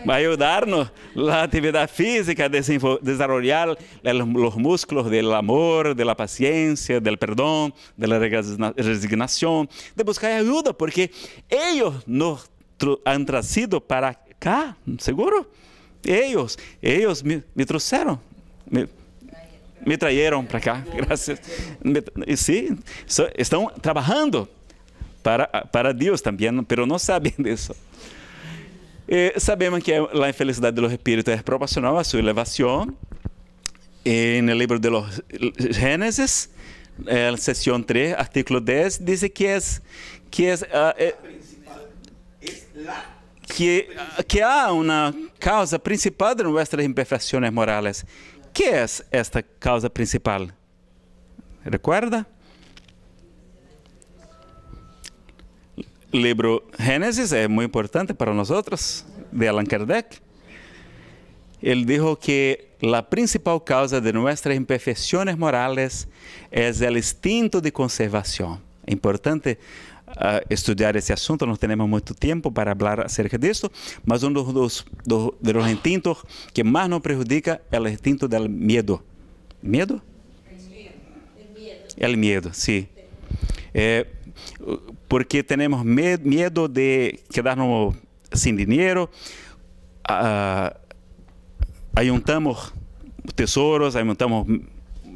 ayudarnos la actividad física, desarrollar los músculos del amor, de la paciencia, del perdón, de la resignación, de buscar ayuda, porque ellos nos han traído para acá, seguro. Ellos, ellos me, trajeron Me, trajeron para acá, gracias y sí, están trabajando para, Dios también, pero no saben de eso Eh, sabemos que a infelicidade dos espíritos é proporcional à sua elevação. E no livro de Gênesis, ah, eh, seção 3, artículo 10, diz que é que é, que, que há uma causa principal de nossas imperfeições morais. Que é esta causa principal? Recuerda? libro Génesis es muy importante para nosotros, de Alan Kardec. Él dijo que la principal causa de nuestras imperfecciones morales es el instinto de conservación. Es importante ah, estudiar ese asunto, no tenemos mucho tiempo para hablar acerca de esto, pero uno de los, instintos que más nos perjudica es el instinto del miedo. ¿Miedo? El miedo, el miedo sí. Eh, porque tenemos miedo de quedarnos sin dinero, ah, ayuntamos tesoros, ayuntamos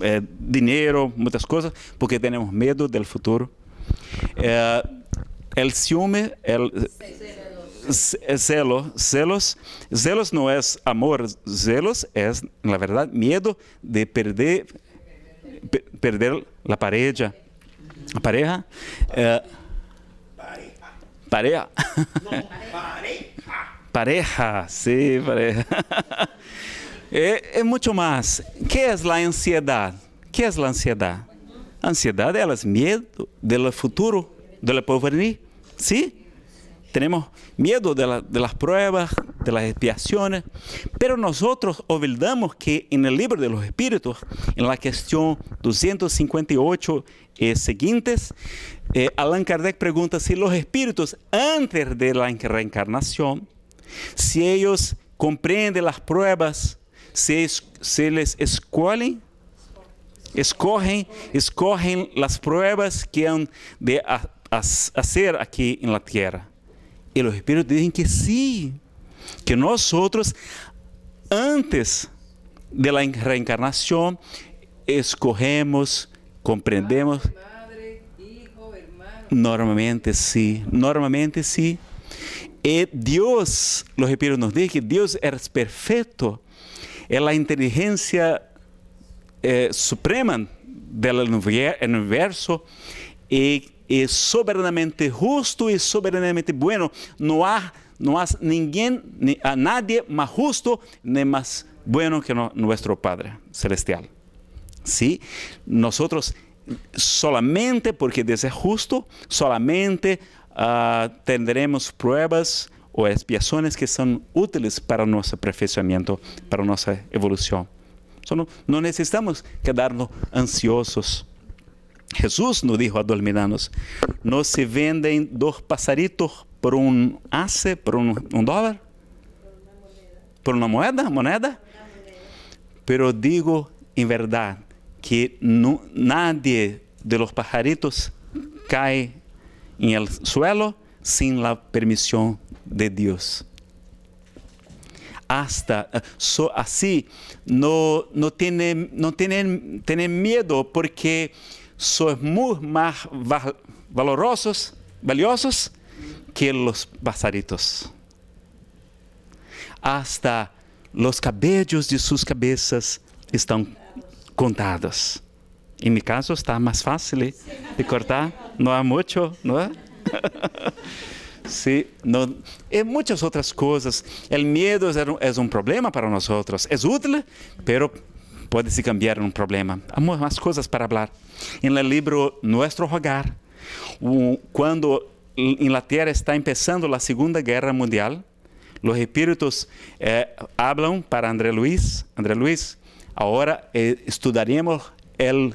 eh, dinero, muchas cosas, porque tenemos miedo del futuro. Eh, el ciúme, el celo, celos, celos no es amor, celos es, la verdad, miedo de perder, perder la pareja Pareja. pareja. Eh, pareja. pareja, sí, pareja. Eh, es, mucho más. ¿Qué es la ansiedad? ¿Qué es la ansiedad? Ansiedad es miedo del futuro, de la porvenir, ¿sí? Tenemos miedo de, de las pruebas, de las expiaciones, pero nosotros olvidamos que en el libro de los espíritus, en la cuestión 258 eh, siguientes, eh, Allan Kardec pregunta si los espíritus antes de la reencarnación, si ellos comprenden las pruebas, si les escogen escogen, escogen las pruebas que han de hacer aquí en la tierra. Y los espíritus dicen que sí, que nosotros antes de la reencarnación escogemos, comprendemos. normalmente sí, normalmente sí. Y eh, Dios, los repito nos dice que Dios es perfecto, es la inteligencia eh, suprema del universo y es soberanamente justo y soberanamente bueno. No hay no hay ni a nadie más justo ni más bueno que nuestro Padre Celestial. ¿Sí? Nosotros solamente porque Dios es justo, solamente ah, tendremos pruebas o expiaciones que son útiles para nuestro perfeccionamiento, para nuestra evolución. no necesitamos quedarnos ansiosos. Jesús nos dijo a dormirnos, no se venden dos pasaritos por un ace, por un, dólar, por una moneda, moneda. Pero digo en verdad que nadie de los pajaritos cae en el suelo sin la permisión de Dios. Hasta eh, así no, no, tienen, no miedo porque son muy más valorosos, valiosos que los pajaritos. Hasta los cabellos de suas cabeças estão contados. Em meu caso, está mais fácil ¿eh? de cortar. Não há muito, não é? Sí, no, y muchas otras cosas. El miedo es, es un problema para nosotros. Es útil, pero pode se cambiar um problema. Há mais coisas para falar. Em o livro Nuestro Rogar, quando Inglaterra está começando a Segunda Guerra Mundial. Os espíritos eh, hablam para André Luiz. André Luiz, agora eh, estudaremos o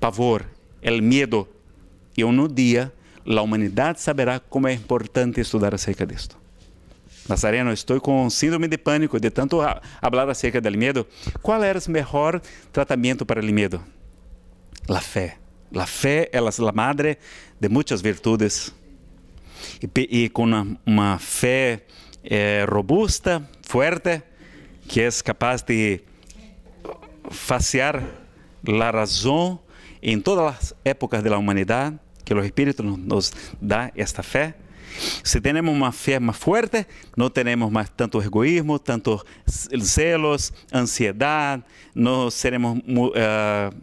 pavor, o medo. E um dia, a humanidade saberá como é importante estudar acerca disto. Nazareno, estou com síndrome de pânico, de tanto falar acerca do medo. Qual era o melhor tratamento para o medo? A fé. A fé é a madre de muitas virtudes e, e com uma, uma fé é, robusta, forte, que é capaz de facear a razão em todas as épocas da humanidade, eh, que o Espírito nos dá esta fé. Se temos uma fé mais forte, não temos mais tanto egoísmo, tantos zelos, ansiedade, não seremos uh,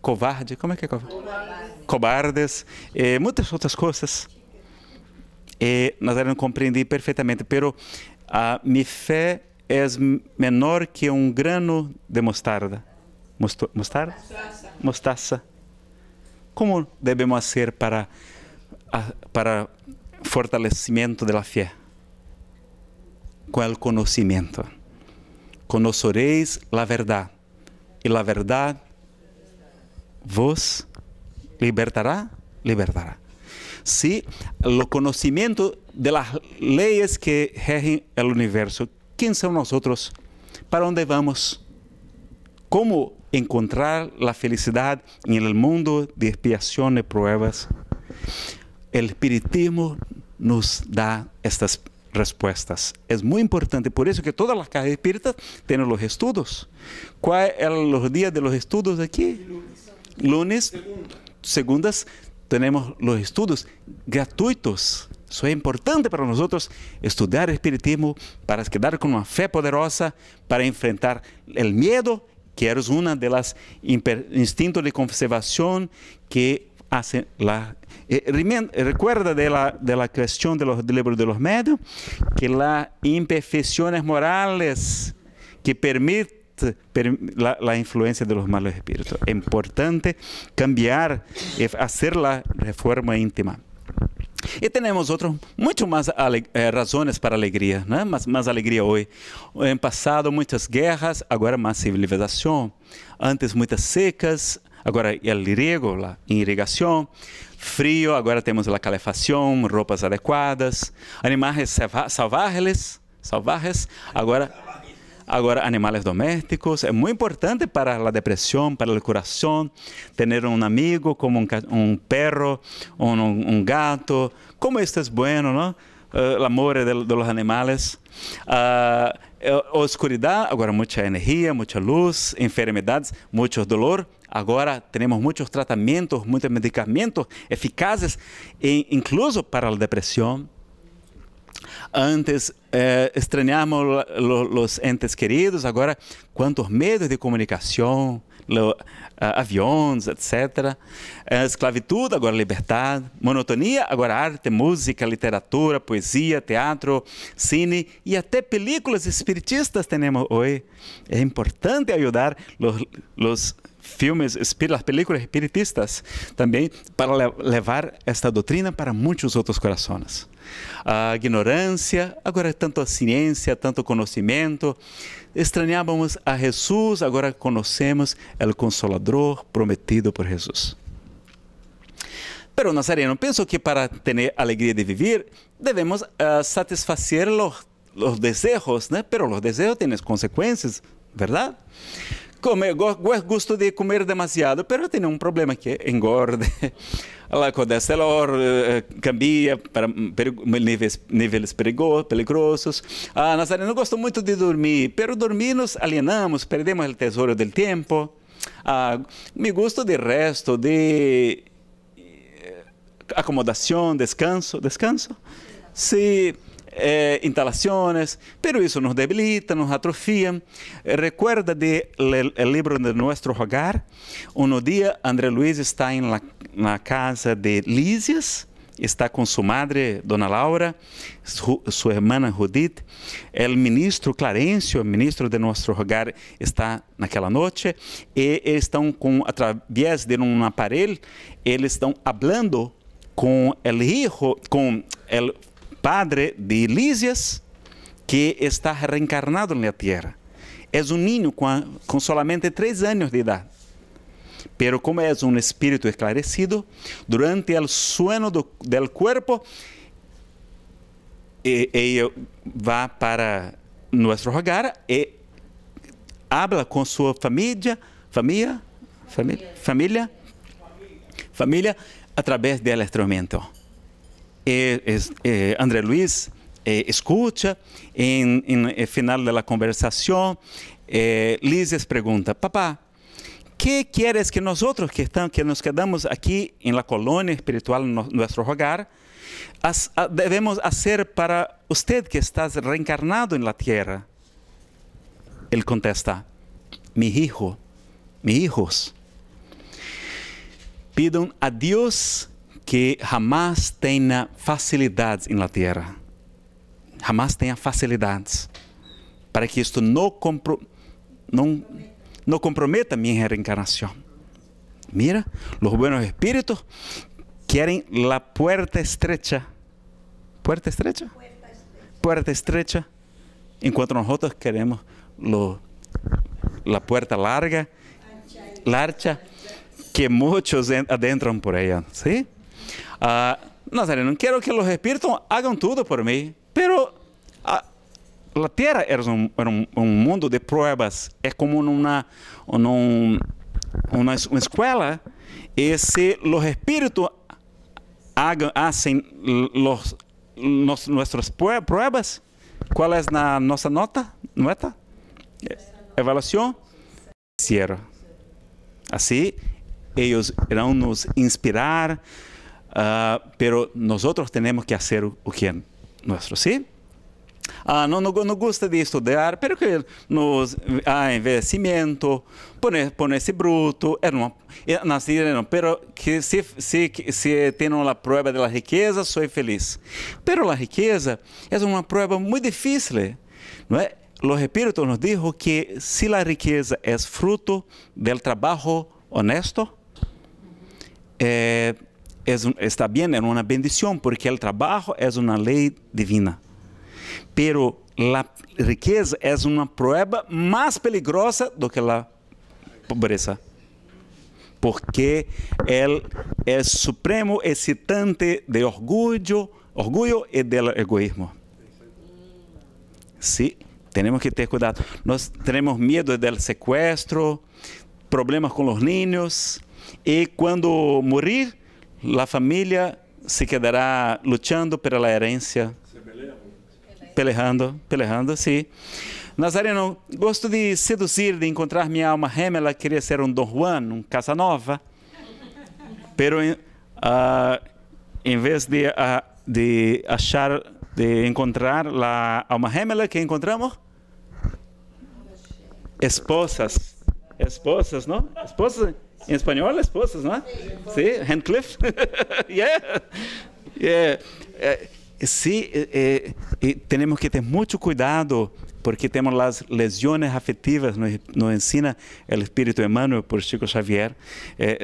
covardes. Como é que é covarde? Cobardes. Cobardes. Eh, muitas outras coisas. É, e não compreendi perfeitamente, pero a minha fé é menor que um grano de mostarda. mostarda? Mostaça. Mostaça. Como devemos fazer para para fortalecimento da fé? Com o conhecimento. Conocereis a verdade, e a verdade vos libertará, libertará. ¿sí? el conocimiento de las leyes que rigen el universo. ¿Quién somos nosotros? ¿Para dónde vamos? ¿Cómo encontrar la felicidad en el mundo de expiación y pruebas? El espiritismo nos da estas respuestas. Es muy importante, por eso que todas las casas espíritas tienen los estudios. ¿Cuáles son los días de los estudios aquí? Lunes segundas, tenemos los estudios gratuitos. Eso es importante para nosotros, estudiar el espiritismo para quedar con una fe poderosa, para enfrentar el miedo, que es una de las instintos de conservación que hacen la... Eh, recuerda de la, de la cuestión de los, del libro de los medios, que las imperfecciones morales que permiten la, la, influencia de los malos espíritus. Es importante cambiar, eh, hacer la reforma íntima. E temos otros, mucho mais eh, razões para alegria, ¿no? mas mais alegria hoje. Em passado, muitas guerras, agora mais civilização. Antes, muitas secas, agora o riego, a irrigação. Frio, agora temos a calefação, roupas adequadas. Animais selvagens, salvajes, agora agora animais domésticos. é muito importante para a depressão para o coração, ter um amigo como um um perro, um um gato. Como isso é bueno, não Uh, amor de, de los animales. Uh, oscuridad, ahora muita luz, enfermidades muito dolor. Agora temos muitos tratamentos, muitos medicamentos eficazes, incluso para a depressão. Antes é, estranhamos os lo, entes queridos, agora quantos medios de comunicação lo, aviões, etc. É, ah, agora liberdade. Monotonia, agora arte, música, literatura, poesia, teatro, cine e até películas espiritistas temos hoje. É importante ajudar os, os filmes, as películas espiritistas também para levar esta doutrina para muitos outros corações a ignorância, agora é tanto a ciência, tanto o conhecimento. Estranhávamos a Jesus, agora conhecemos o Consolador prometido por Jesus. Pero Nazareno, penso que para ter alegria de viver, devemos uh, eh, satisfazer os, desejos, né? Pero os desejos têm consequências, verdade? Come, gosto de comer demasiado, mas tem um problema que engorda. A colesterol eh, eh, cambia para hum, níveis, níveis perigosos. Ah, Nazareno, não gosto muito de dormir, mas dormir nos alienamos, perdemos o tesouro do tempo. Ah, me gosto de resto, de eh, acomodação, descanso. Descanso? Sim. Sí eh, instalaciones, pero eso nos debilita, nos atrofia. Eh, recuerda de le, el libro de nuestro hogar. Un día André Luis está en la, en la casa de Lísias, está com sua madre, Dona Laura, su, sua irmã Judith, o ministro Clarencio, ministro de nosso hogar, está naquela noite e estão com através de um aparelho, eles estão falando com o hijo, com o padre de Elísias, que está reencarnado na Terra. É um niño com, com solamente três anos de idade. Pero como é um espírito esclarecido, durante o sueno do, del cuerpo, ele vai para nosso hogar e habla com sua família, família, família, família, família através do instrumento. Eh, eh, André Luis eh, escucha, en, el final de la conversación, Lises pregunta, papá, ¿qué quieres que nosotros que, que nos quedamos aquí en la colonia espiritual, en nuestro hogar, ah, debemos hacer para usted que estás reencarnado en la tierra? Él contesta, mi hijo, mis hijos, pidan a Dios que Hamas tenha facilidades na terra. Hamas tenha facilidades para que isto não, compro, não, não comprometa minha reencarnação. Mira, os buenos espíritos querem a puerta estrecha. Puerta estrecha? Puerta estrecha. Enquanto nós queremos lo, a puerta larga, larga, que muitos adentram por ela. Sim? ¿sí? Ah, não quero que os espíritos hagam tudo por mim. Pero ah, a, Terra era um, era um, um mundo de provas. É como numa, num, uma, uma escola e se os espíritos fazem los, nos, nossas provas, qual é a nossa nota? Nota, Avaliação? Zero. Assim, eles irão nos inspirar, Uh, pero nosotros tenemos que hacer o que é nosso, ¿sí? Ah, não, não, não gosta de estudar, pero que nos ah, envelhecimento, poner, ponerse bruto, é uma, eh, nascer, não, pero que se, se, se tem uma prova da riqueza, sou feliz. Pero a riqueza é uma prova muito difícil, não é? Los Espíritus nos dijo que se si a riqueza é fruto del trabalho honesto, eh, é está bem, é uma bendição, porque o trabalho, é uma lei divina. Pero a riqueza é uma prueba mais peligrosa do que a pobreza. Porque ela é supremo excitante de orgulho, orgulho e de egoísmo. Sí, temos que ter cuidado. Nós temos medo do secuestro, problemas com os niños. e quando morir, La família se quedará lutando pela herança, pelejando, pelejando, sim. Nazareno, gosto de seduzir, de encontrar minha alma gêmea. queria ser um Don Juan, um Casanova. Pero uh, em vez de, uh, de achar, de encontrar a alma gêmea que encontramos, esposas. Esposas, não? Esposas. En español, esposas, ¿no? sí, Handcliff. yeah. yeah. Eh, sí, eh, eh, tenemos que tener mucho cuidado porque tenemos las lesiones afectivas, nos, nos ensina el Espíritu Emmanuel por Chico Xavier,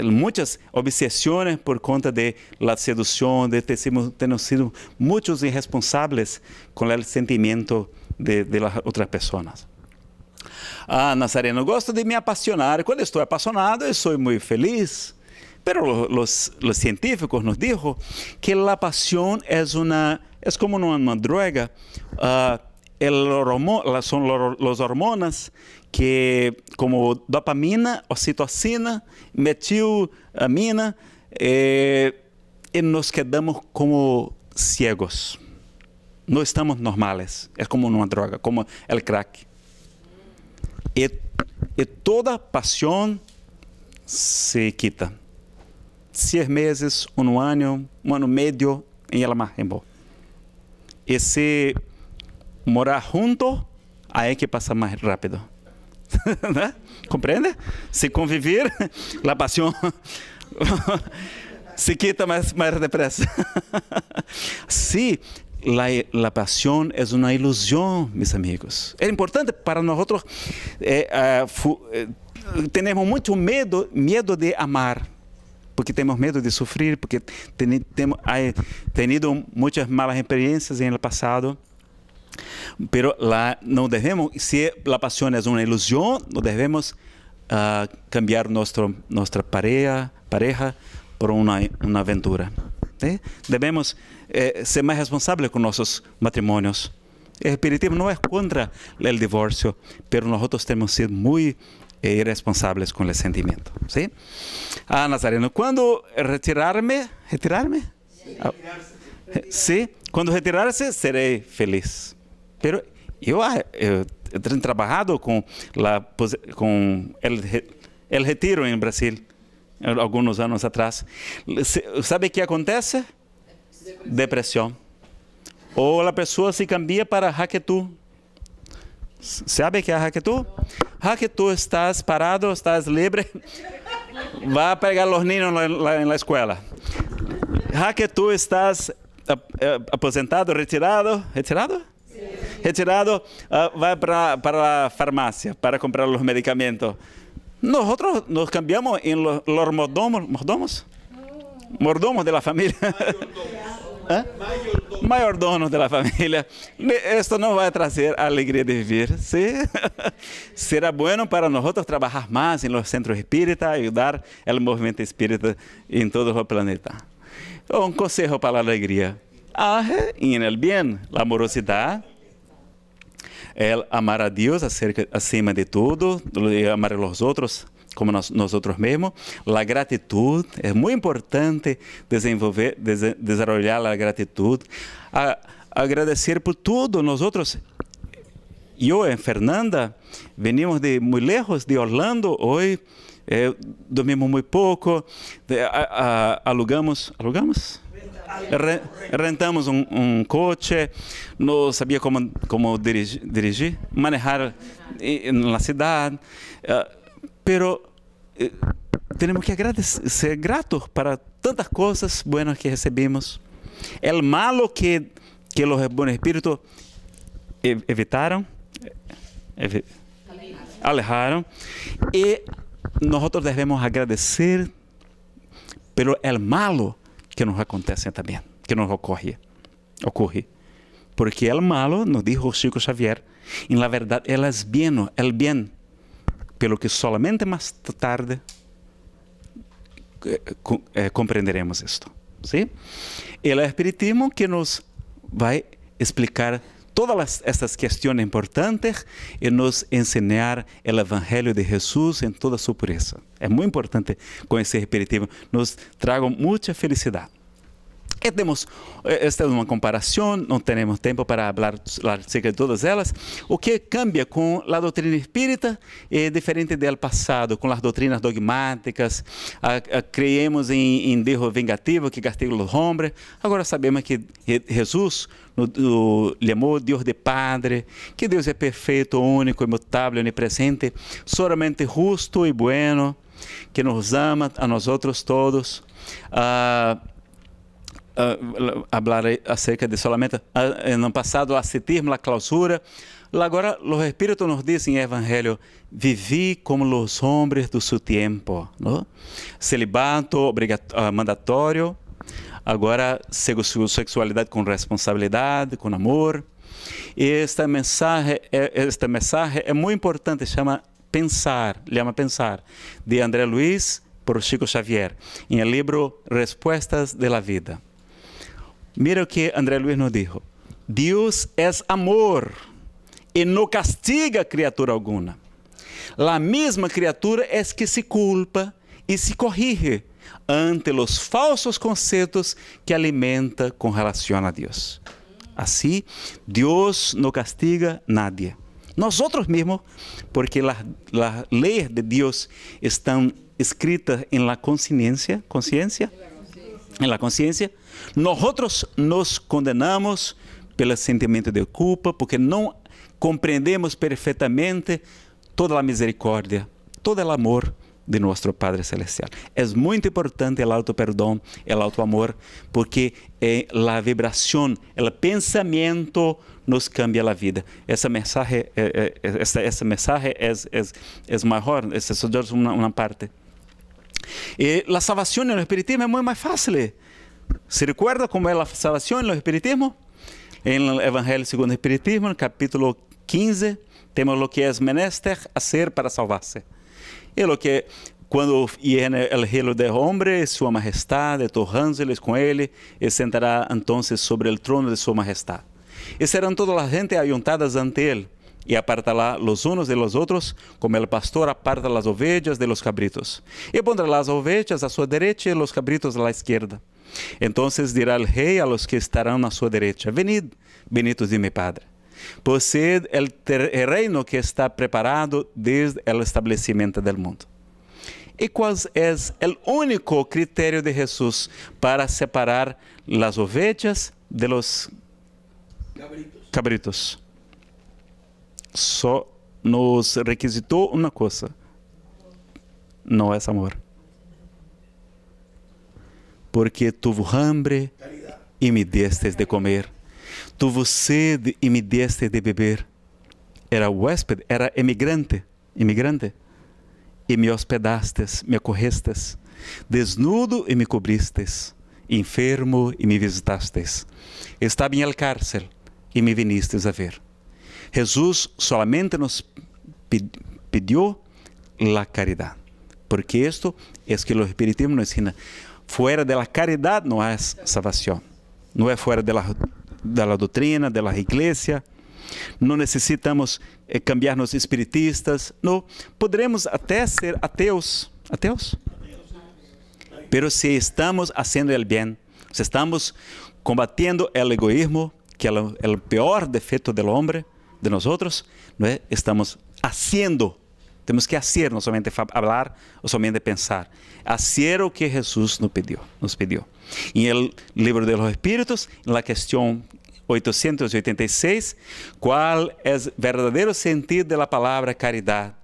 Muchas obsesiones por conta de la seducción, de tener este sido muchos irresponsables con el sentimiento de, las otras personas. Ah, Nazareno, gosto de me apaixonar. Quando estou apaixonado, eu sou muito feliz. Pero los, los científicos nos dijo que la pasión es una es como una droga. Uh, ah, el hormo, son los hormonas que como dopamina, oxitocina, metilamina, eh, y nos quedamos como ciegos. No estamos normales. Es como una droga, como el crack. E, e toda paixão se quita. Seis meses, um ano, um ano e meio, e ela mais embora. E se morar junto, aí é que passa mais rápido. né? Compreende? Se conviver, a paixão se quita mais, mais depressa. Sim la, pasión es una ilusión, mis amigos. Es importante para nosotros, eh, eh, fu, eh, tenemos mucho miedo, miedo de amar, porque tenemos miedo de sufrir, porque ten, tem, hay tenido muchas malas experiencias en el pasado. Pero la, no debemos, si la pasión es una ilusión, no debemos uh, cambiar nuestro, nuestra pareja, pareja por una, una aventura. ¿eh? Debemos eh, ser mais responsável com nossos matrimônios. O eh, Espiritismo não é contra o divórcio, mas nós temos sido muito eh, irresponsáveis com o sentimento. Sim? Ah, Nazareno, quando retirar-me, retirar-me? Ah, Sim, retirar quando retirar-se, serei feliz. Pero eu, ah, eu, eu tenho trabalhado com la, com el, el retiro em Brasil alguns anos atrás. Sabe o que acontece? depresión. O la persona se cambia para Haketu. ¿Sabe qué es Haketu? Haketu, estás parado, estás libre. Va a pegar los niños en la escuela. Haketu, estás eh, eh, aposentado, retirado. ¿Retirado? Retirado, eh, va para, la farmacia para comprar los medicamentos. Nosotros nos cambiamos en los, los Mordomo de la familia. ¿Eh? Mayordonos de la familia. Esto nos va a alegria de viver, sim? Será bueno para nós trabalhar mais em los centros espíritas, ajudar o Movimento espírita em todo o planeta. Um consejo para a alegria: Age em el bien, la amorosidade, el amar a Deus acima de tudo, amar a los otros como nós, outros mesmos. A gratidão é muito importante desenvolver, des, desenvolver a gratidão. agradecer por tudo. Nós outros, eu e Fernanda, venimos de muito lejos de Orlando hoje. Eh, dormimos muito pouco, de, a, a, alugamos, alugamos? rentamos um, um, coche, não sabia como, como dirigir, dirigir manejar eh, na cidade, mas ah, temos que ser gratos para tantas coisas boas que recebemos. El malo que, que os bons espíritos evitaram, ev alejaram. E nós devemos agradecer pelo el malo que nos acontece também, que nos ocorre. ocorre. Porque el malo, nos dijo Chico Xavier, em la verdade, el es bien, el bien pelo que somente mais tarde eh, eh, compreenderemos isto. ¿sí? É o espiritismo que nos vai explicar todas estas questões importantes e nos ensinar o Evangelho de Jesus em toda sua pureza. É muito importante conhecer o Espiritismo, nos traga muita felicidade temos, eh, esta é uma comparação, não temos tempo para falar acerca de todas elas. O que cambia com a doutrina espírita é diferente do passado, com as doutrinas dogmáticas, a, ah, a, ah, creemos em, em Deus vingativo que castiga os homens. Agora sabemos que Jesus nos chamou Deus de Padre, que Deus é perfeito, único, imutável, onipresente, somente justo e bueno, que nos ama a nós todos. Uh, uh, ah, hablar acerca de solamente ah, eh, no passado assistirmos a clausura. Agora, o Espírito nos diz em Evangelho: vivi como os homens do seu tempo. Celibato uh, mandatório, agora sua sexualidade com responsabilidade, com amor. E esta mensagem, eh, esta mensagem é muito importante, chama Pensar, chama Pensar, de André Luiz por Chico Xavier, em o livro Respostas de la Vida. Mira o que André Luiz nos disse: Deus é amor e não castiga criatura alguma. A mesma criatura é que se culpa e se corrige ante os falsos conceitos que alimenta com relação a Deus. Assim, Deus não castiga nadie. Nós mesmos, porque as leis de Deus estão escritas em la consciência, consciência, en la conciencia, nosotros nos condenamos pelo sentimento de culpa, porque não compreendemos perfeitamente toda a misericórdia, todo o amor de nosso Padre Celestial. É muito importante o auto-perdão, o auto-amor, porque eh, a vibração, o pensamento nos cambia a vida. Essa mensagem, eh, essa, essa mensagem é, é, é maior, essa é só uma, uma parte e eh, a salvação no espiritismo é muito mais fácil. ¿Se recuerda como é a salvação no espiritismo? Em evangelho segundo según espiritismo, capítulo 15, temos o que é menester fazer para salvar-se e o que quando vier o reino de homem, sua majestade, tus com ele, e sentará então sobre o trono de sua majestade. E serão todas as gentes ayuntadas ante ele e apartará los unos de los otros, como el pastor aparta las ovejas de los cabritos. e pondrá las ovejas a sua derecha e los cabritos a la izquierda. Entonces dirá el rey a los que estarán a sua derecha, venid, benitos de mi Padre. Poseed el, el reino que está preparado desde el establecimiento del mundo. E qual é o único critério de Jesus para separar as ovelhas de los cabritos? cabritos? só nos requisitou uma coisa: não é amor. Porque tuvo hambre e me destes de comer, tuvo sede e me destes de beber. Era huésped, era emigrante, imigrante, e me hospedastes, me acorrestes, desnudo e me cobristes, enfermo e me visitastes, estava em el cárcel e me vinistes a ver. Jesús solamente nos pidió la caridad, porque esto es que el espiritismo nos enseña, fuera de la caridad no hay salvación, no es fuera de la, de la doctrina, de la iglesia, não necessitamos eh, cambiar-nos espiritistas, não. até ser ateus, ateus. Pero se estamos fazendo o bem, se estamos combatendo o egoísmo, que é o pior defeito do homem, de nós ¿no estamos haciendo. Temos que fazer, não somente falar ou somente pensar. Hacer o que Jesús nos pediu, Nos pediu. En el livro de los Espíritos, na questão 886, qual é o verdadeiro sentido de la caridade,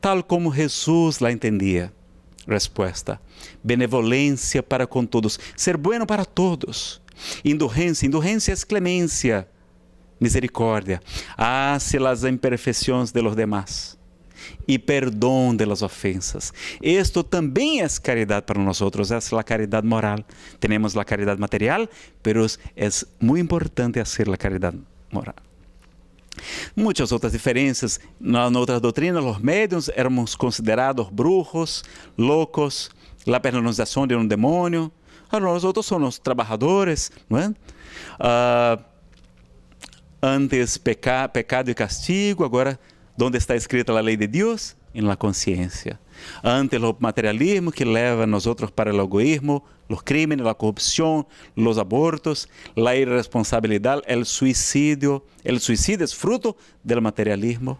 Tal como Jesús la entendia? Resposta: benevolência para com todos, ser bueno para todos. Indulgência, indulgência é clemência Misericórdia, hace las imperfeições de los demás e perdão delas ofensas. Isto também é caridade para nós, é a caridade moral. Temos a caridade material, pero é muito importante fazer a caridade moral. Muitas outras diferenças. Na, outras outra doutrina, os médiums éramos considerados brujos, loucos, la penalização de um demônio. Agora, ah, nós outros somos trabalhadores, não é? Uh, ah, antes peca, pecado e castigo, agora onde está escrita a lei de Deus? Em la consciência. Antes o materialismo que leva a nós outros para o egoísmo, os crimes, a corrupção, os abortos, a irresponsabilidade, o suicídio. O suicídio é fruto do materialismo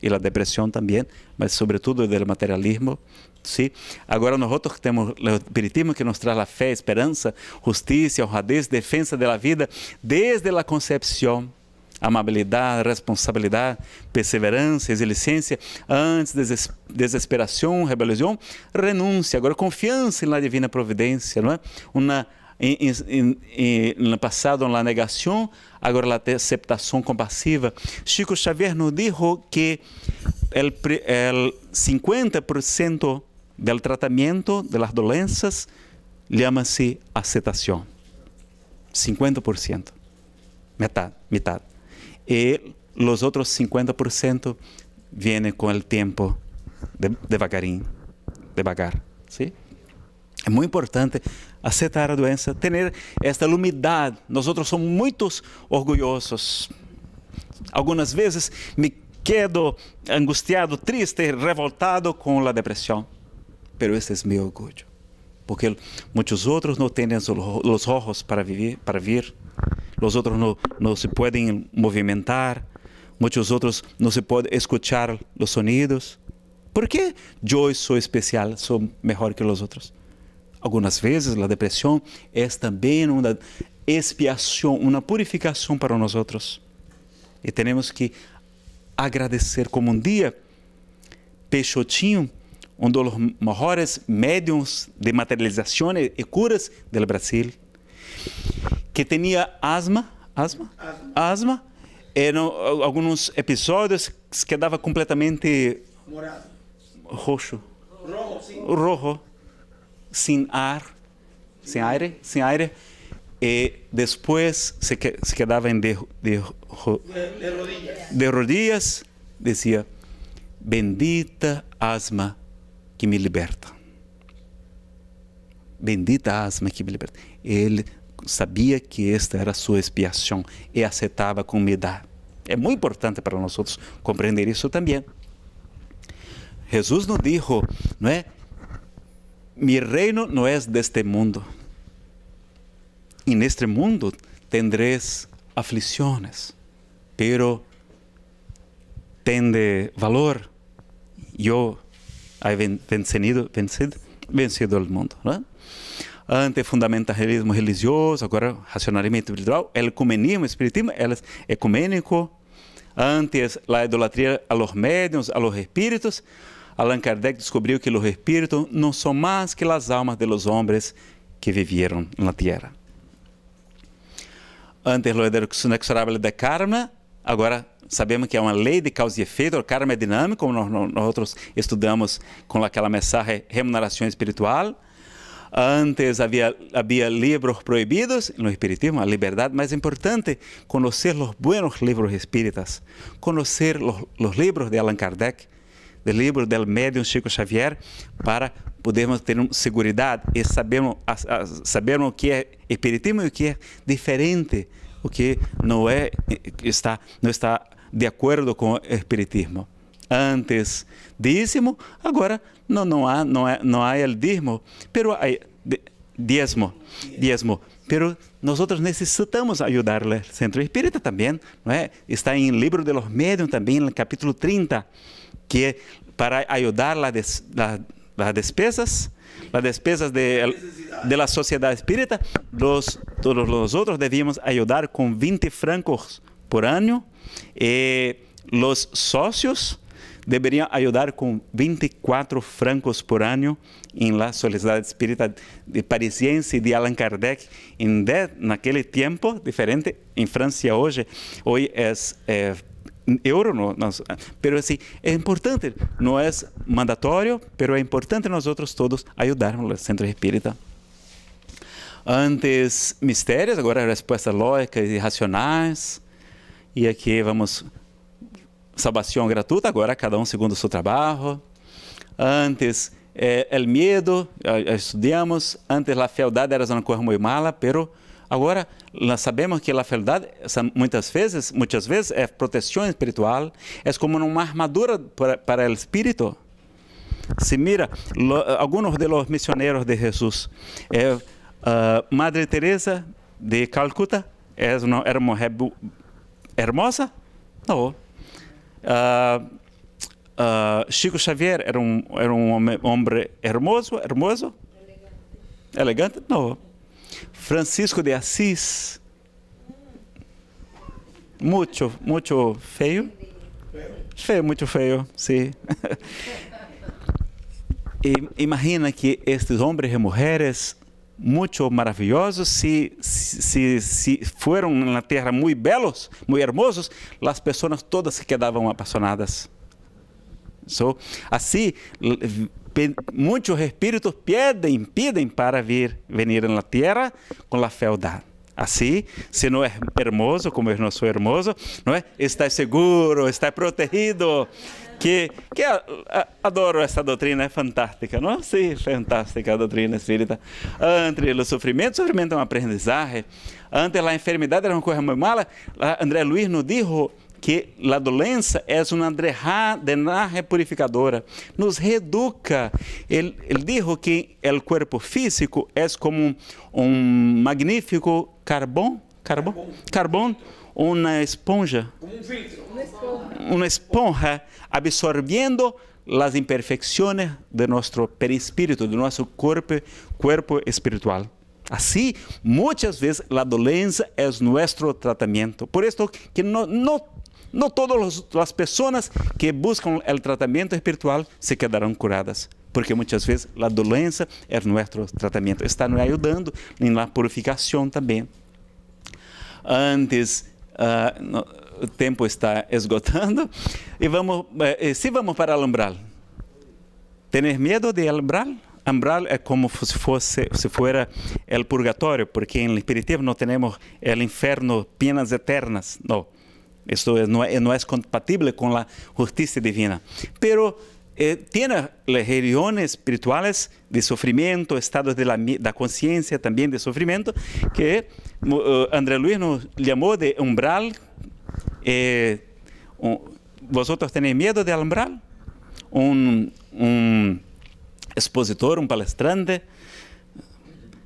e da depressão também, mas sobretudo do materialismo. ¿sí? Agora nós outros temos o espiritismo que nos traz a fé, esperança, justiça, honradez, defesa da vida desde a concepção amabilidade, responsabilidade, perseverança, resiliência, antes deses, desesperação, rebelião, renúncia, agora confiança na divina providência, não é? Uma no passado na negação, agora na aceptação compassiva. Chico Xavier nos disse que 50% do tratamento das doenças chama-se aceitação. 50%. Metade, metade e os outros 50% vêm com o tempo, de, devagarinho, devagar. sim. É muito importante aceitar a doença, ter esta lumidade. Nós outros somos muito orgulhosos. Algumas vezes me quedo angustiado, triste, revoltado com a depressão. mas esse é meu orgulho, porque muitos outros não têm os olhos para viver, para vir los otros no, no se pueden movimentar, muchos otros no se pueden escuchar los sonidos. ¿Por qué yo soy especial, soy mejor que los otros? Algunas veces la depresión es también una expiación, una purificación para nosotros. E temos que agradecer como um dia Peixotinho, um dos maiores médiums de materialização e curas do Brasil, que tinha asma, asma, asma, eram alguns episódios que dava completamente Morado. roxo, rojo, sim. rojo, sem ar, sem ar, sem ar, e depois se, que, se quedava em de, de, ro, de, rodillas. de rodillas, dizia, bendita asma que me liberta. Bendita asma que me liberta. Ele sabia que esta era sua expiação e aceitava com humildade. É muito importante para nós compreender isso também. Jesus nos disse, não é? Mi reino não é deste mundo. E neste mundo tendréis aflições, pero tende valor. Eu he vencido, vencido, vencido el mundo, não é? ante fundamentalismo religioso, agora racionalismo individual, el ecumenismo, espiritismo, elas ecumênico, antes a idolatria a los médiums, a los espíritos. Allan Kardec descobriu que os espíritos não são mais que as almas de los homens que vivieron na Terra. Antes lo inexorable de karma, agora sabemos que é uma lei de causa e efeito, o karma é dinâmico, como nós, nós, nós estudamos com aquela mensagem remuneração espiritual. Antes havia havia livros proibidos no el espiritismo, la libertad más importante, conhecer os buenos livros espíritas, conhecer os livros de Allan Kardec, os livros do médium Chico Xavier, para podermos ter segurança e sabermos, sabermos o que é espiritismo e o que é diferente, o que não é está não está de acordo com o espiritismo. Antes dízimo, agora não não há não é não há el pero hay diezmo, diezmo. Pero nós necessitamos ajudar o centro espírita também, não é? Está em Livro de los Médiuns também, no capítulo 30, que é para ajudar a des, la, las despesas, las despesas de, de la sociedad espírita, los, todos nosotros devíamos ajudar com 20 francos por ano, eh, os sócios, deveria ajudar com 24 francos por ano em La Sociedade Espírita de Parisiense de Allan Kardec. Em de, naquele tempo, diferente, em França hoje, hoje é, é euro, não nós, pero assim, é importante, não é mandatório, pero é importante nós outros todos ajudarmos o Centro Espírita. Antes, mistérios, agora respostas lógicas e racionais. E aqui vamos sabación gratuita, agora cada um segundo o seu trabalho. Antes, é, eh, medo eh, estudamos. Antes, a fealdade era uma coisa muito mala, pero agora nós sabemos que a fealdade, muitas vezes, muitas vezes, é proteção espiritual, é como uma armadura para, para o espírito. Se mira, lo, alguns de los misioneros de Jesus, eh, uh, Madre Teresa de Calcuta, era é uma mulher hermosa? Não. Uh, uh, Chico Xavier era um, era um homem, homem hermoso, hermoso? Elegante? Não. Francisco de Assis. Muito, muito feio. Feio, muito feio, sim. Sí. Imagina que estes homens e mulheres muito maravilhosos, se, se, se foram na terra muito belos, muito hermosos, as pessoas todas se quedavam apaixonadas. So, assim, muitos espíritos pedem, pedem para vir, vir na terra com a fealdade. Assim, se não é hermoso, como eu não sou hermoso, não é? Está seguro, está protegido que, que a, a, adoro essa doutrina, é fantástica, não é? Sim, fantástica a doutrina espírita. Entre o sofrimento, o sofrimento é um aprendizagem. antes a enfermidade, era uma coisa muito mala. André Luiz nos disse que a doença é uma drenagem purificadora nos reeduca. Ele, ele disse que o corpo físico é como um, magnífico carbão, carbão, carbón, carbón una esponja. uma Una esponja, absorvendo as absorbiendo las imperfecciones de nuestro perispírito, de nuestro cuerpo, cuerpo espiritual. Assim, muitas vezes a doença é nosso tratamento. Por isso que não, não, não todas as pessoas que buscam o tratamento espiritual se quedarão curadas, porque muitas vezes a doença é nosso tratamento. Está nos ajudando na purificação também. Antes Uh, no, o tempo está esgotando. E vamos, eh, eh se vamos para o umbral. ter medo de umbral? Umbral é como se fosse, se fora o purgatório, porque em espiritismo não temos o inferno, penas eternas, não. Isso não é, não é compatível com a justiça divina. Pero eh, regiões regiones espirituales de sofrimento, estados da consciência também de sofrimento, que Eh, André Luiz nos llamó de umbral. Eh, ¿Vosotros tenéis miedo de umbral? Un, expositor, un palestrante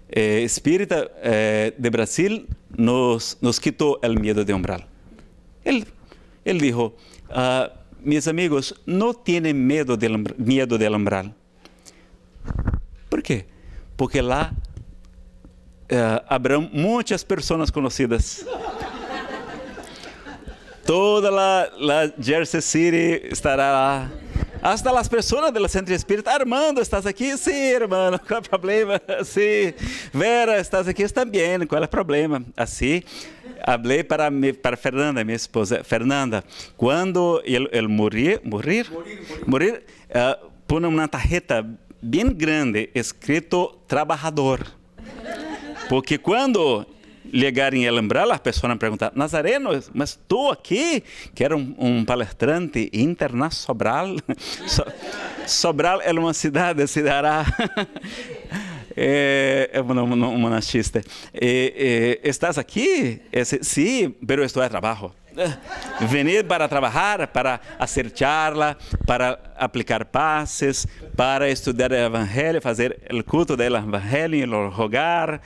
eh, espírita de Brasil nos, quitó el miedo de umbral. Él, dijo, ah, mis amigos, no tienen miedo del, miedo del umbral. ¿Por qué? Porque la uh, é, habrá muitas pessoas conhecidas. Toda a, Jersey City estará lá. Hasta as pessoas do Centro Espírita. Armando, estás aqui? Sim, sí, irmão, qual é o problema? Sim. Sí. Vera, estás aqui? Também, qual é o problema? Assim, falei para mi, para Fernanda, minha esposa. Fernanda, quando ele, morrer, morrer, morrer, eh, põe uma tarjeta bem grande, escrito trabalhador. Porque quando chegarem a lembrar, as pessoas perguntar Nazareno, mas tu aqui, que era um, um palestrante internacional, so, Sobral é uma cidade, se dará. é, é uma, uma, É, é, estás aqui? É, sim, sí, pero estou a é trabalho. Venir para trabalhar, para fazer charla, para aplicar passes, para estudar o evangelho, fazer o culto do evangelho, rogar.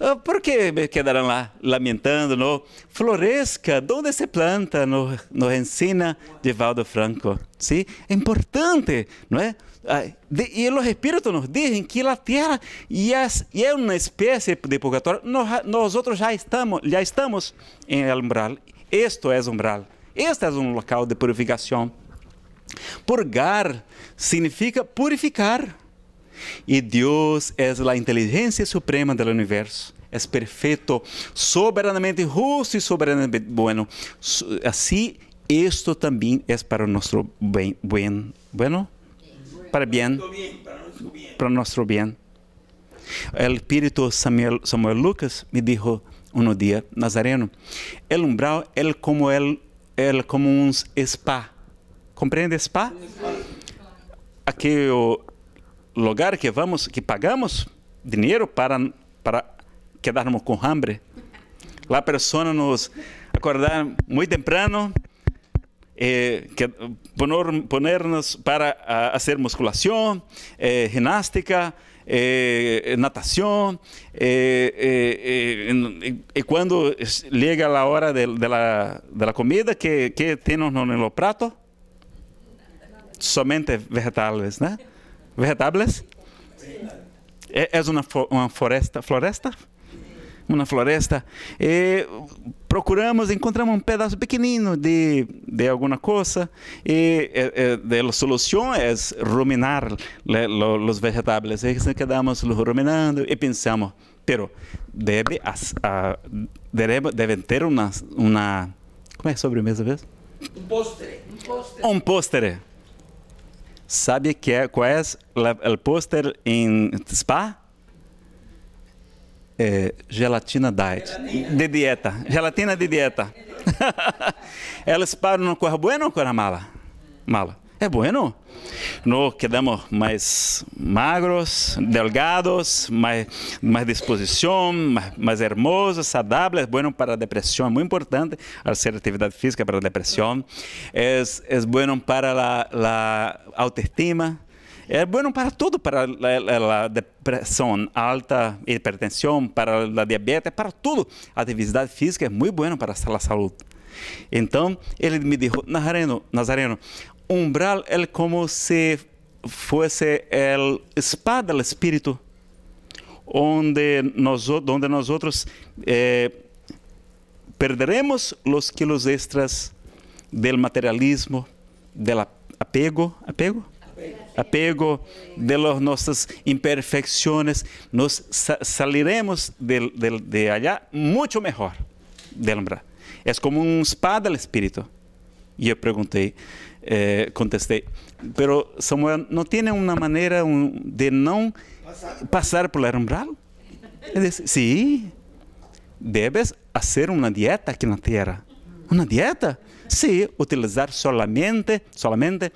Ah, por que me quedaram lá lamentando? No? Floresca, onde se planta? No, no ensina de Valdo Franco. sim É importante, não é? Ah, e os espíritos nos dizem que a terra é uma espécie de purgatório. Nós, nós outros já estamos, já estamos em umbral. Isto é umbral. Este é um local de purificação. Purgar significa purificar Y e Dios es la inteligencia suprema del universo. Es perfecto, soberanamente justo y e soberanamente bueno. Así, esto también es para nuestro bien. bueno, para bien. Para nuestro bien. El espíritu Samuel, Lucas me dijo un día, Nazareno, el umbral es como, el, como un spa. ¿Comprende spa? Aquello lugar que vamos, que pagamos dinero para, para quedarnos con hambre. La persona nos acorda muy temprano, eh, que, poner, ponernos para hacer musculación, eh, gimnástica, eh, natación, y cuando llega la hora de, la, comida, que, que tenemos en los platos? somente vegetales, ¿no? ¿Verdables? ¿Es é, é uma uma floresta? ¿Floresta? Uma floresta. E procuramos, encontramos um pedaço pequenino de, de alguma coisa. E, e, e a solução é ruminar os vegetáveis. E assim quedamos ruminando e pensamos, mas deve, deve, deve ter uma, uma. Como é a sobremesa vez? Um postre. Um postre. Um postre. ¿Sabe que, é es é la, el póster Spa? É, gelatina diet, gelatina. de dieta, gelatina de dieta. Elas param no corra bueno ou corra mala? Mala. É bueno. No quedamos mais magros, delgados, mais mais disposição, mais mais hermosos, saudáveis. É bueno para depressão, é muito importante fazer atividade física para a depressão. é bom bueno para a la autoestima. É bom para tudo, para a, depressão alta, hipertensão, para a diabetes, para tudo. A atividade física é muito boa para a saúde. Então, ele me disse, Nazareno, Nazareno, umbral é como se fosse a espada do espírito onde nós onde nós outros eh, perderemos os quilos extras do materialismo, do apego, apego, apego de las nossas imperfeições, nós saliremos de, de, de allá muito melhor, de umbral, É como uma espada do espírito. E eu perguntei, eh, contestei. Pero Samuel, não tem uma maneira de não passar, passar por umbral? Ele disse, sim, sí, debes fazer uma dieta aqui na Terra. Uma dieta? Sim, sí, utilizar solamente, solamente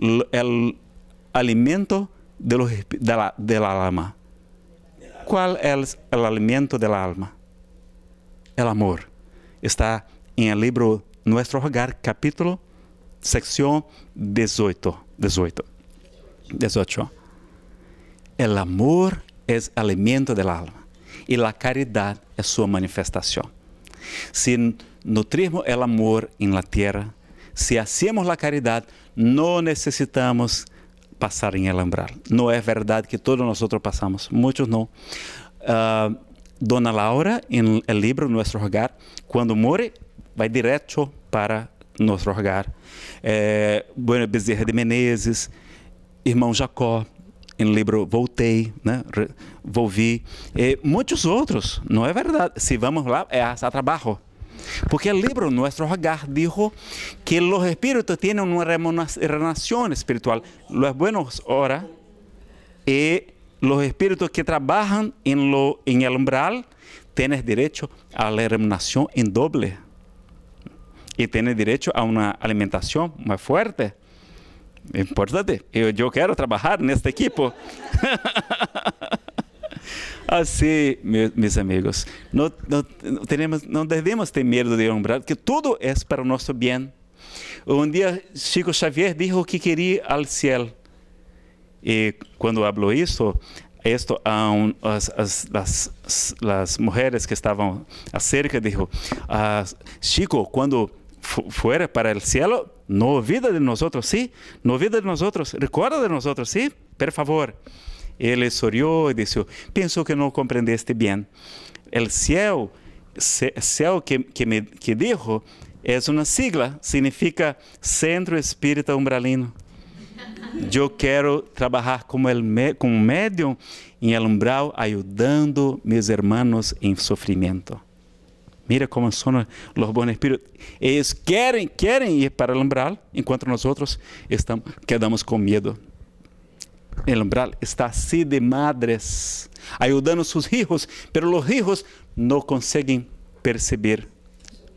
o alimento de, los, de, la, de la alma. Qual é o alimento da alma? O amor. Está em o livro Nuestro Hogar, capítulo 1 sección 18. 18. 18. El amor es alimento del alma y la caridad es su manifestación. Si nutrimos el amor en la tierra, si hacemos la caridad, no necesitamos passar em Alambrar. Não é verdade que todos nós passamos, muitos não. Uh, ah, Dona Laura, em el livro Nuestro Hogar, quando morre, vai direto para nosso orgar, é, Buena Bezerra de Menezes, Irmão Jacó, em livro Voltei, né? Volvi, e muitos outros, não é verdade? Se vamos lá, é a trabalho. Porque el é libro Nuestro Hogar dijo que los espíritus tienen una remuneración espiritual. os buenas horas y los espíritus que trabajan en, lo, en el umbral tienen derecho a la remuneración en doble. y tiene derecho a una alimentación más fuerte. Importante, yo, quiero trabajar en este equipo. Así, mis amigos, no, tenemos, no debemos tener miedo de nombrar que todo es para nuestro bien. Un día Chico Xavier dijo que quería al cielo. Y cuando habló esto, esto a, las, mujeres que estaban cerca, dijo, ah, Chico, cuando fuera para el cielo, no olvida de nosotros, sí, no olvida de nosotros, recuerda de nosotros, sí, por favor. Ele sorriu e disse: Penso que não compreendeste bem. O céu, céu que, que, me, que dijo, é uma sigla, significa Centro Espírita Umbralino. Eu quero trabalhar como, el, como médium em el umbral, ajudando meus irmãos em sofrimento. Mira como son los buenos espíritus. Ellos quieren, quieren ir para el umbral, en cuanto nosotros estamos, quedamos con miedo. El umbral está así de madres, ayudando a sus hijos, pero los hijos no consiguen perceber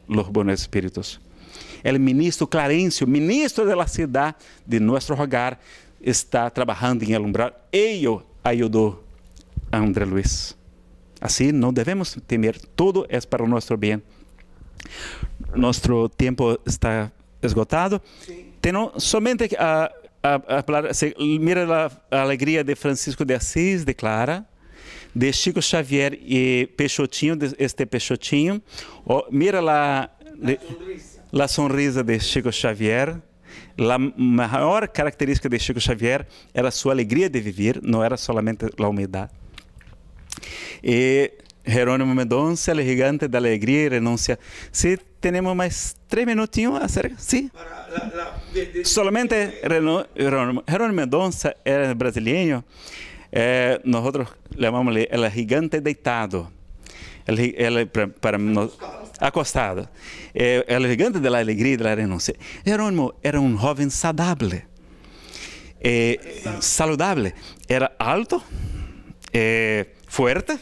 los buenos espíritus. El ministro Clarencio, ministro de la ciudad de nuestro hogar, está trabajando en el umbral. Ello ayudó a André Luis. Assim, não devemos temer, tudo é para o nosso bem. Nosso tempo está esgotado. Sim. Tenho somente a, a, a falar, mira a alegria de Francisco de Assis, declara, de Chico Xavier e Peixotinho, este Peixotinho. Oh, mira lá a sonrisa de Chico Xavier. A maior característica de Chico Xavier era sua alegria de viver, não era somente a humildade. y Jerónimo Mendonça, El Gigante de Alegría y Renuncia. si tenemos más tres minutitos, sí. Solamente Jerónimo, Jerónimo Mendonça era brasileño. Eh, nosotros le llamamos El Gigante Deitado. Eh, para, acostado. Eh, el Gigante de la Alegría y de la Renuncia. Jerónimo era un joven saludable, saludable. Era alto. fuerte.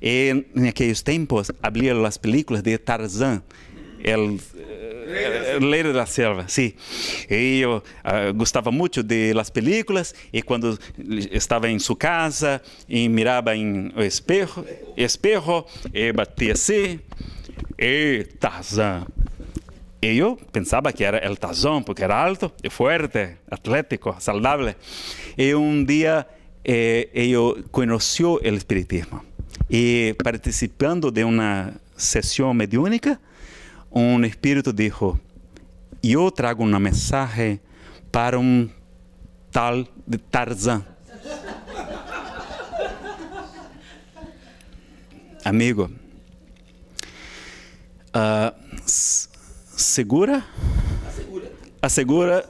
E, em aqueles tempos, abriam as películas de Tarzan, el, eh, el Leiro Selva, sí. E eu uh, ah, gostava muito de las películas e quando estava em sua casa e mirava em o espejo, espejo e eh, batia assim, e eh, Tarzan. E eu pensava que era el Tarzan porque era alto e forte, atlético, saudável. E um dia eh, conheceu o espiritismo e participando de uma sessão mediúnica, um espírito disse: Eu trago uma mensagem para um tal de Tarzan. Amigo, uh, segura, asegura,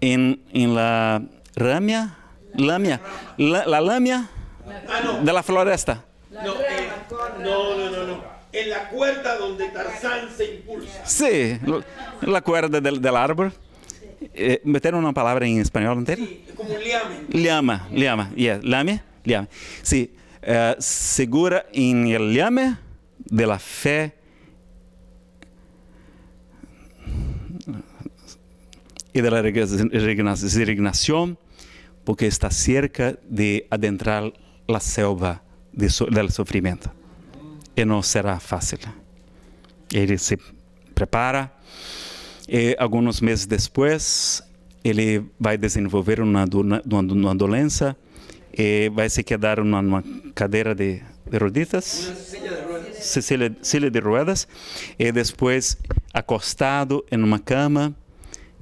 em la ramia Lamia. La, la lamia ah, no. de la floresta. Eh, no, no, no, no, En la cuerda donde Tarzán se impulsa. Sí, la cuerda del, del árbol. Eh, ¿Meter una palabra en español entero? Sí, como liame. Liama, liama, yeah. Lamia, Sí, eh, segura en el liame de la fe. y de la resignación porque está cerca de adentrar a selva do so, sofrimento. E não será fácil. Ele se prepara e eh, alguns meses depois ele vai desenvolver uma, uma, uma doença e eh, vai se quedar numa, numa cadeira de, de roditas, Cecília de, de ruedas, e eh, depois acostado em uma cama,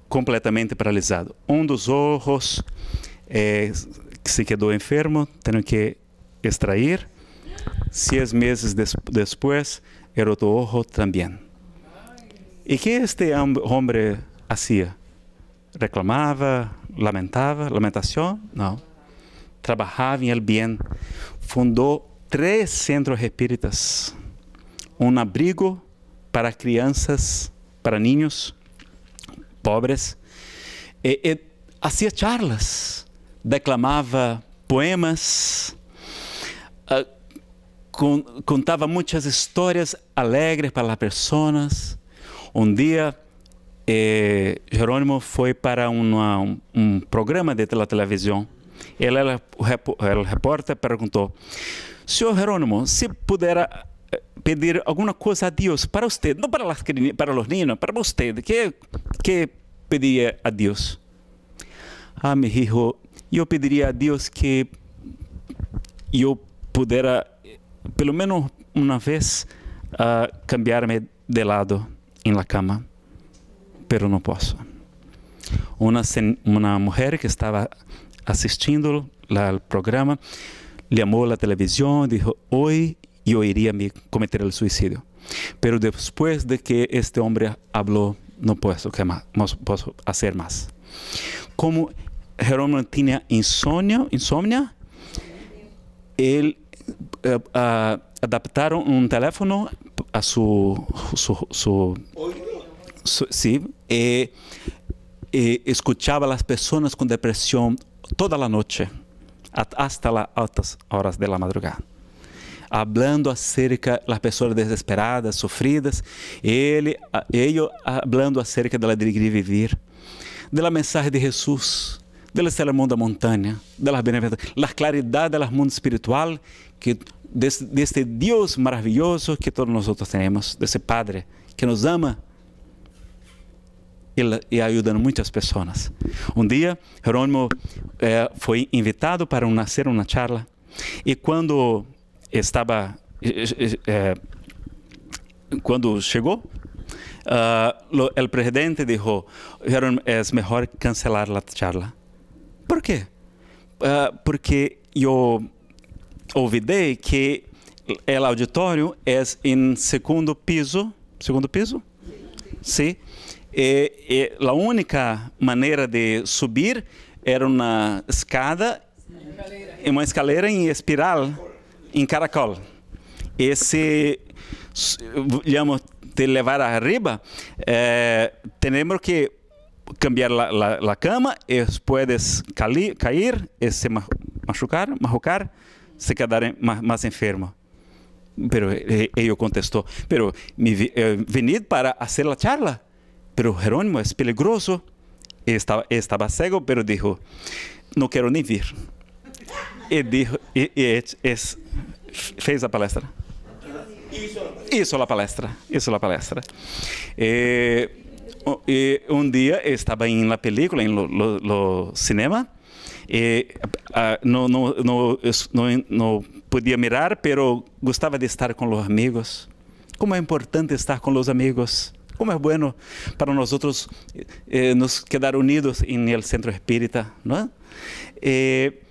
completamente paralisado. Um dos olhos se quedó enfermo, tienen que extraer. Seis meses después, el otro ojo también. ¿Y qué este hombre hacía? ¿Reclamaba? ¿Lamentaba? ¿Lamentación? No. Trabajaba en el bien. Fundó tres centros espíritas. Un abrigo para crianças, para niños pobres. E, e, hacía charlas declamava poemas, uh, con contava muitas histórias alegres para as pessoas. Um dia, eh, Jerônimo foi para uma, um, um, programa de televisão. Ele era o, rep o repórter perguntou: Senhor Jerônimo, se pudera eh, pedir alguma coisa a Deus para você, não para, las, para os meninos, para você, que que pedia a Deus? Ah, meu hijo, Yo pediría a Dios que yo pudiera, pelo menos una vez, ah, cambiarme de lado en la cama, pero no puedo. Una una mujer que estaba asistiendo al programa llamó a televisión y dijo, hoy yo iría a cometer el suicidio. Pero después de que este hombre habló, no puedo hacer más. Como Jerônimo tinha insônia, insônia. Ele uh, uh, ah, adaptaram um telefone a seu, seu, seu, seu sim, e, eh, e eh, escutava as pessoas com depressão toda a noite, até as altas horas da madrugada. Hablando acerca das pessoas desesperadas, sofridas, ele, ah, ele hablando acerca da alegria de viver, da mensagem de Jesus del ser el mundo montaña, de da claridade do mundo espiritual, que de, de, este que todos nós outros temos, desse Padre que nos ama e y muitas pessoas. Um dia, Jerônimo foi eh, invitado para nascer uma charla e quando estava, Eh, eh, quando eh, eh, chegou, uh, eh, o presidente disse: é melhor cancelar a charla. Por quê? Uh, porque eu ouvidei que o auditório é em segundo piso. Segundo piso? Sim. Sí. E, e, a única maneira de subir era uma escada, uma escaleira em espiral, em caracol. Esse, digamos, te levar arriba, eh, temos que cambiar la, la, la cama, es, eh, puedes cali, caer, es, eh, se machucar, machucar, se quedar más, más enfermo. Pero eh, ellos contestó, pero mi, eh, venid para hacer la charla. Pero Jerónimo es peligroso. Estaba, estaba cego, pero dijo, não quero nem vir. Ele dijo, fez a palestra. Isso a palestra. Isso a palestra. palestra. Eh, Oh, um dia estava em en la película, em lo, cinema, e uh, ah, não não não não podia mirar, pero gostava de estar con los amigos. Como é importante estar con los amigos. Como é bueno para nós eh, nos quedar unidos en el centro espírita, não Eh,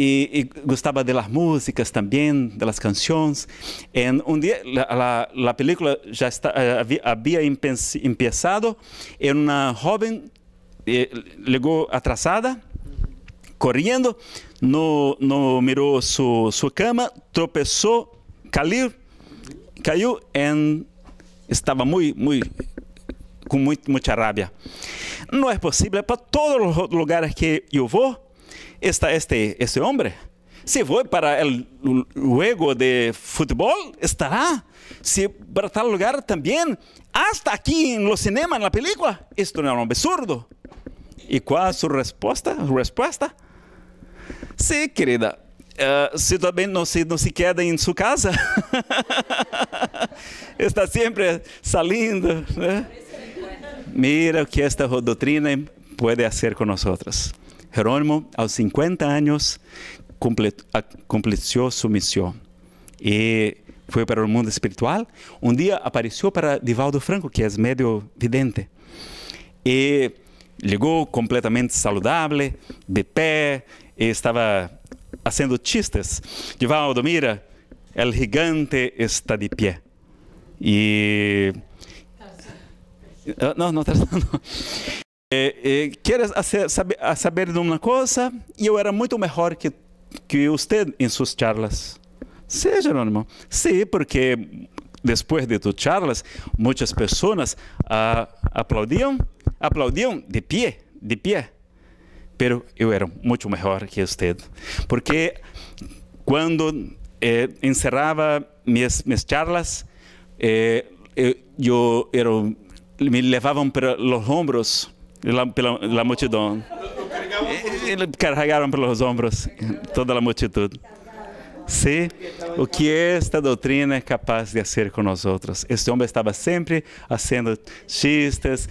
e gostava gustaba músicas também, das canções. E um dia, a película já está, eh, havia había empezado y una joven eh, atrasada, corriendo, no, no miró su, cama, tropeçou, caiu, caiu e estava muito muito com muito, muita rabia. Não é possível, é para todos os lugares que eu vou, está este, este hombre. Si voy para el juego de fútbol, estará. Si para tal lugar también. Hasta aquí en los cinemas, en la película. Esto no es un absurdo. ¿Y cuál es su respuesta? respuesta? Sí, querida. Eh, si también no se, no se queda en su casa. está siempre saliendo. ¿eh? Mira que esta doctrina puede hacer con nosotros. Jerônimo, aos 50 anos, completou sua missão e foi para o mundo espiritual. Um dia apareceu para Divaldo Franco, que é médio vidente, e chegou completamente saudável, de pé, e estava fazendo chistes. Divaldo, mira, o gigante está de pé. E. Não, não, não é, é, saber, saber de uma coisa e eu era muito melhor que que você em suas charlas. Sim, Jerônimo. Sim, porque depois de suas charlas, muitas pessoas ah, aplaudiam, aplaudiam de pé, de pé. Pero eu era muito melhor que você, porque quando eh, encerrava minhas minhas charlas, eh, eu, eu, eu me levavam para os ombros La, pela, la multidão. carregaram pelos ombros toda a multidão. Sim, o que esta doutrina é capaz de fazer com nós outros. Este homem estava sempre fazendo chistes,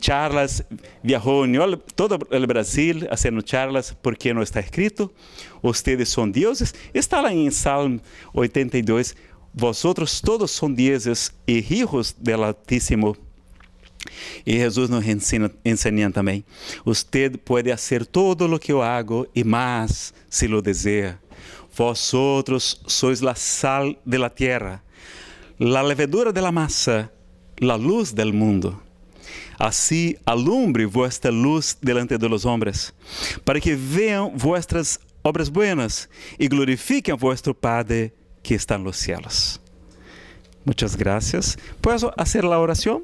charlas, viajou em todo o Brasil fazendo charlas, porque não está escrito: Vocês são deuses. Está lá em Salmo 82. Vosotros todos são deuses e hijos do Altíssimo e Jesus nos ensina, ensina também: Você pode fazer todo o que eu hago e mais, se lo deseja. outros sois a sal de la tierra, a levedura de la a luz del mundo. Assim alumbre vuestra luz delante de los hombres, para que vejam vuestras obras buenas e glorifiquem a vuestro Padre que está nos cielos. Muchas gracias. Posso fazer a oração?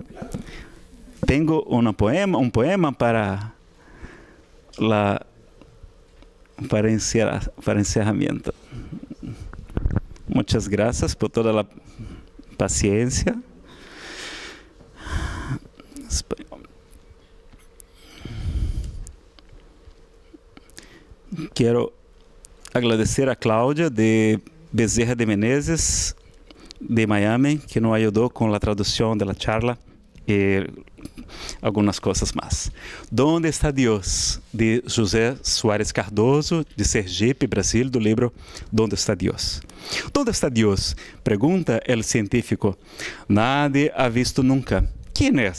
Tenho um poema, um poema para la para, encerrar, para encerramiento. por toda a paciência. Quero agradecer a Cláudia de Bezerra de Menezes, de Miami, que nos ajudou com a tradução da charla e algumas coisas mais. Donde está Deus? De José Soares Cardoso, de Sergipe, Brasil, do livro Donde está Deus? Donde está Deus? Pergunta o científico. Nadie ha visto nunca. Quem é?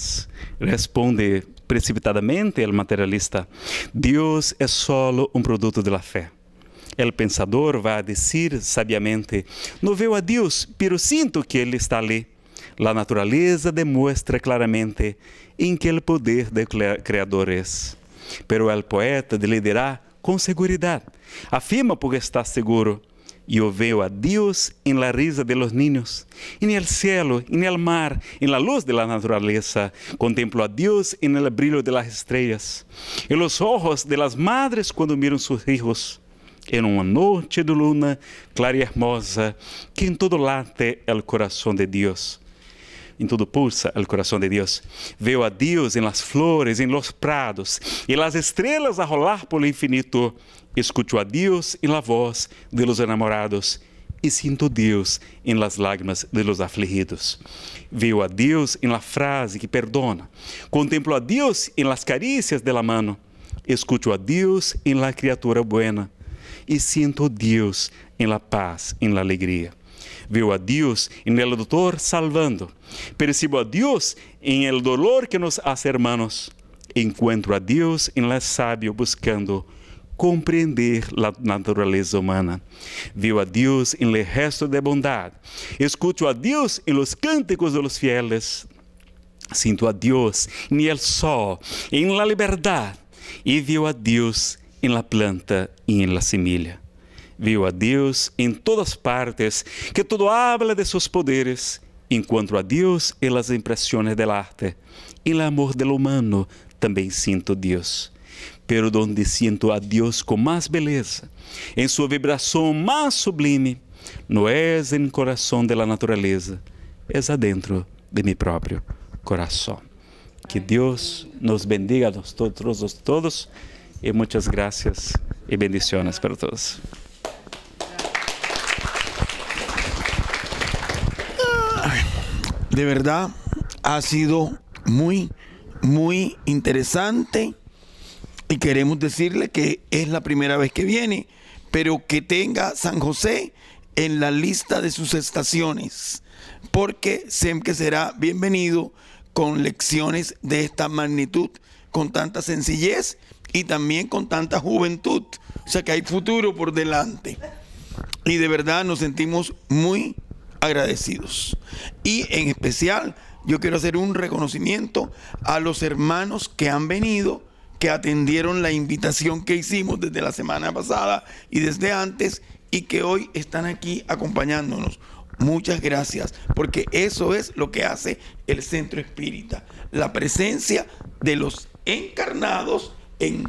Responde precipitadamente o materialista. Deus é solo um produto da fé. O pensador vai dizer sabiamente: Não vejo a Deus, pero sinto que Ele está ali La naturaleza demuestra claramente em que o poder del Creador es. Pero el poeta dirá com seguridad. Afirma porque está seguro. Eu veo a Deus em la risa de los niños, en el cielo, en el mar, en la luz de la naturaleza. Contemplo a Deus en el brillo de las estrellas, en los ojos de las madres quando miran sus hijos, en una noche de luna clara y hermosa que en todo late el corazón de Deus em tudo pulsa o coração de Deus Veo a Deus em las flores, em los prados, e las estrelas a rolar por infinito. escuto a Deus em la voz de los enamorados e sinto Deus em las lágrimas de los afligidos. Veo a Deus em la frase que perdona. Contemplo a Deus em las carícias de la mano. escuto a Deus em la criatura buena. E sinto Deus em la paz, em la alegria veo a Dios en el doctor salvando. Percibo a Dios en el dolor que nos hace hermanos. Encuentro a Dios en la sabio buscando compreender a natureza humana. Viu a Deus en el resto de bondade. Escuto a Deus em los cánticos de los fieles. Sinto a Deus en el sol, em la liberdade. E viu a Deus en la planta e en la semilla viu a Deus em todas partes, que todo habla de seus poderes. Enquanto a Deus e as impressões del arte, en amor del humano também sinto Deus. Pero donde sinto a Deus com mais beleza, em sua vibração mais sublime, não é em coração de la natureza, é adentro de mi próprio coração. Que Deus nos bendiga a todos, todos, todos e muitas graças e bendiciones para todos. de verdad ha sido muy, muy interesante y queremos decirle que es la primera vez que viene, pero que tenga San José en la lista de sus estaciones, porque siempre será bienvenido con lecciones de esta magnitud, con tanta sencillez y también con tanta juventud. O sea que hay futuro por delante. Y de verdad nos sentimos muy agradecidos. Y en especial yo quiero hacer un reconocimiento a los hermanos que han venido, que atendieron la invitación que hicimos desde la semana pasada y desde antes y que hoy están aquí acompañándonos. Muchas gracias, porque eso es lo que hace el Centro Espírita, la presencia de los encarnados en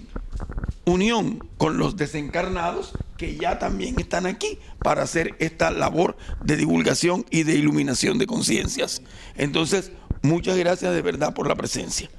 unión con los desencarnados que ya también están aquí para hacer esta labor de divulgación y de iluminación de conciencias. Entonces, muchas gracias de verdad por la presencia.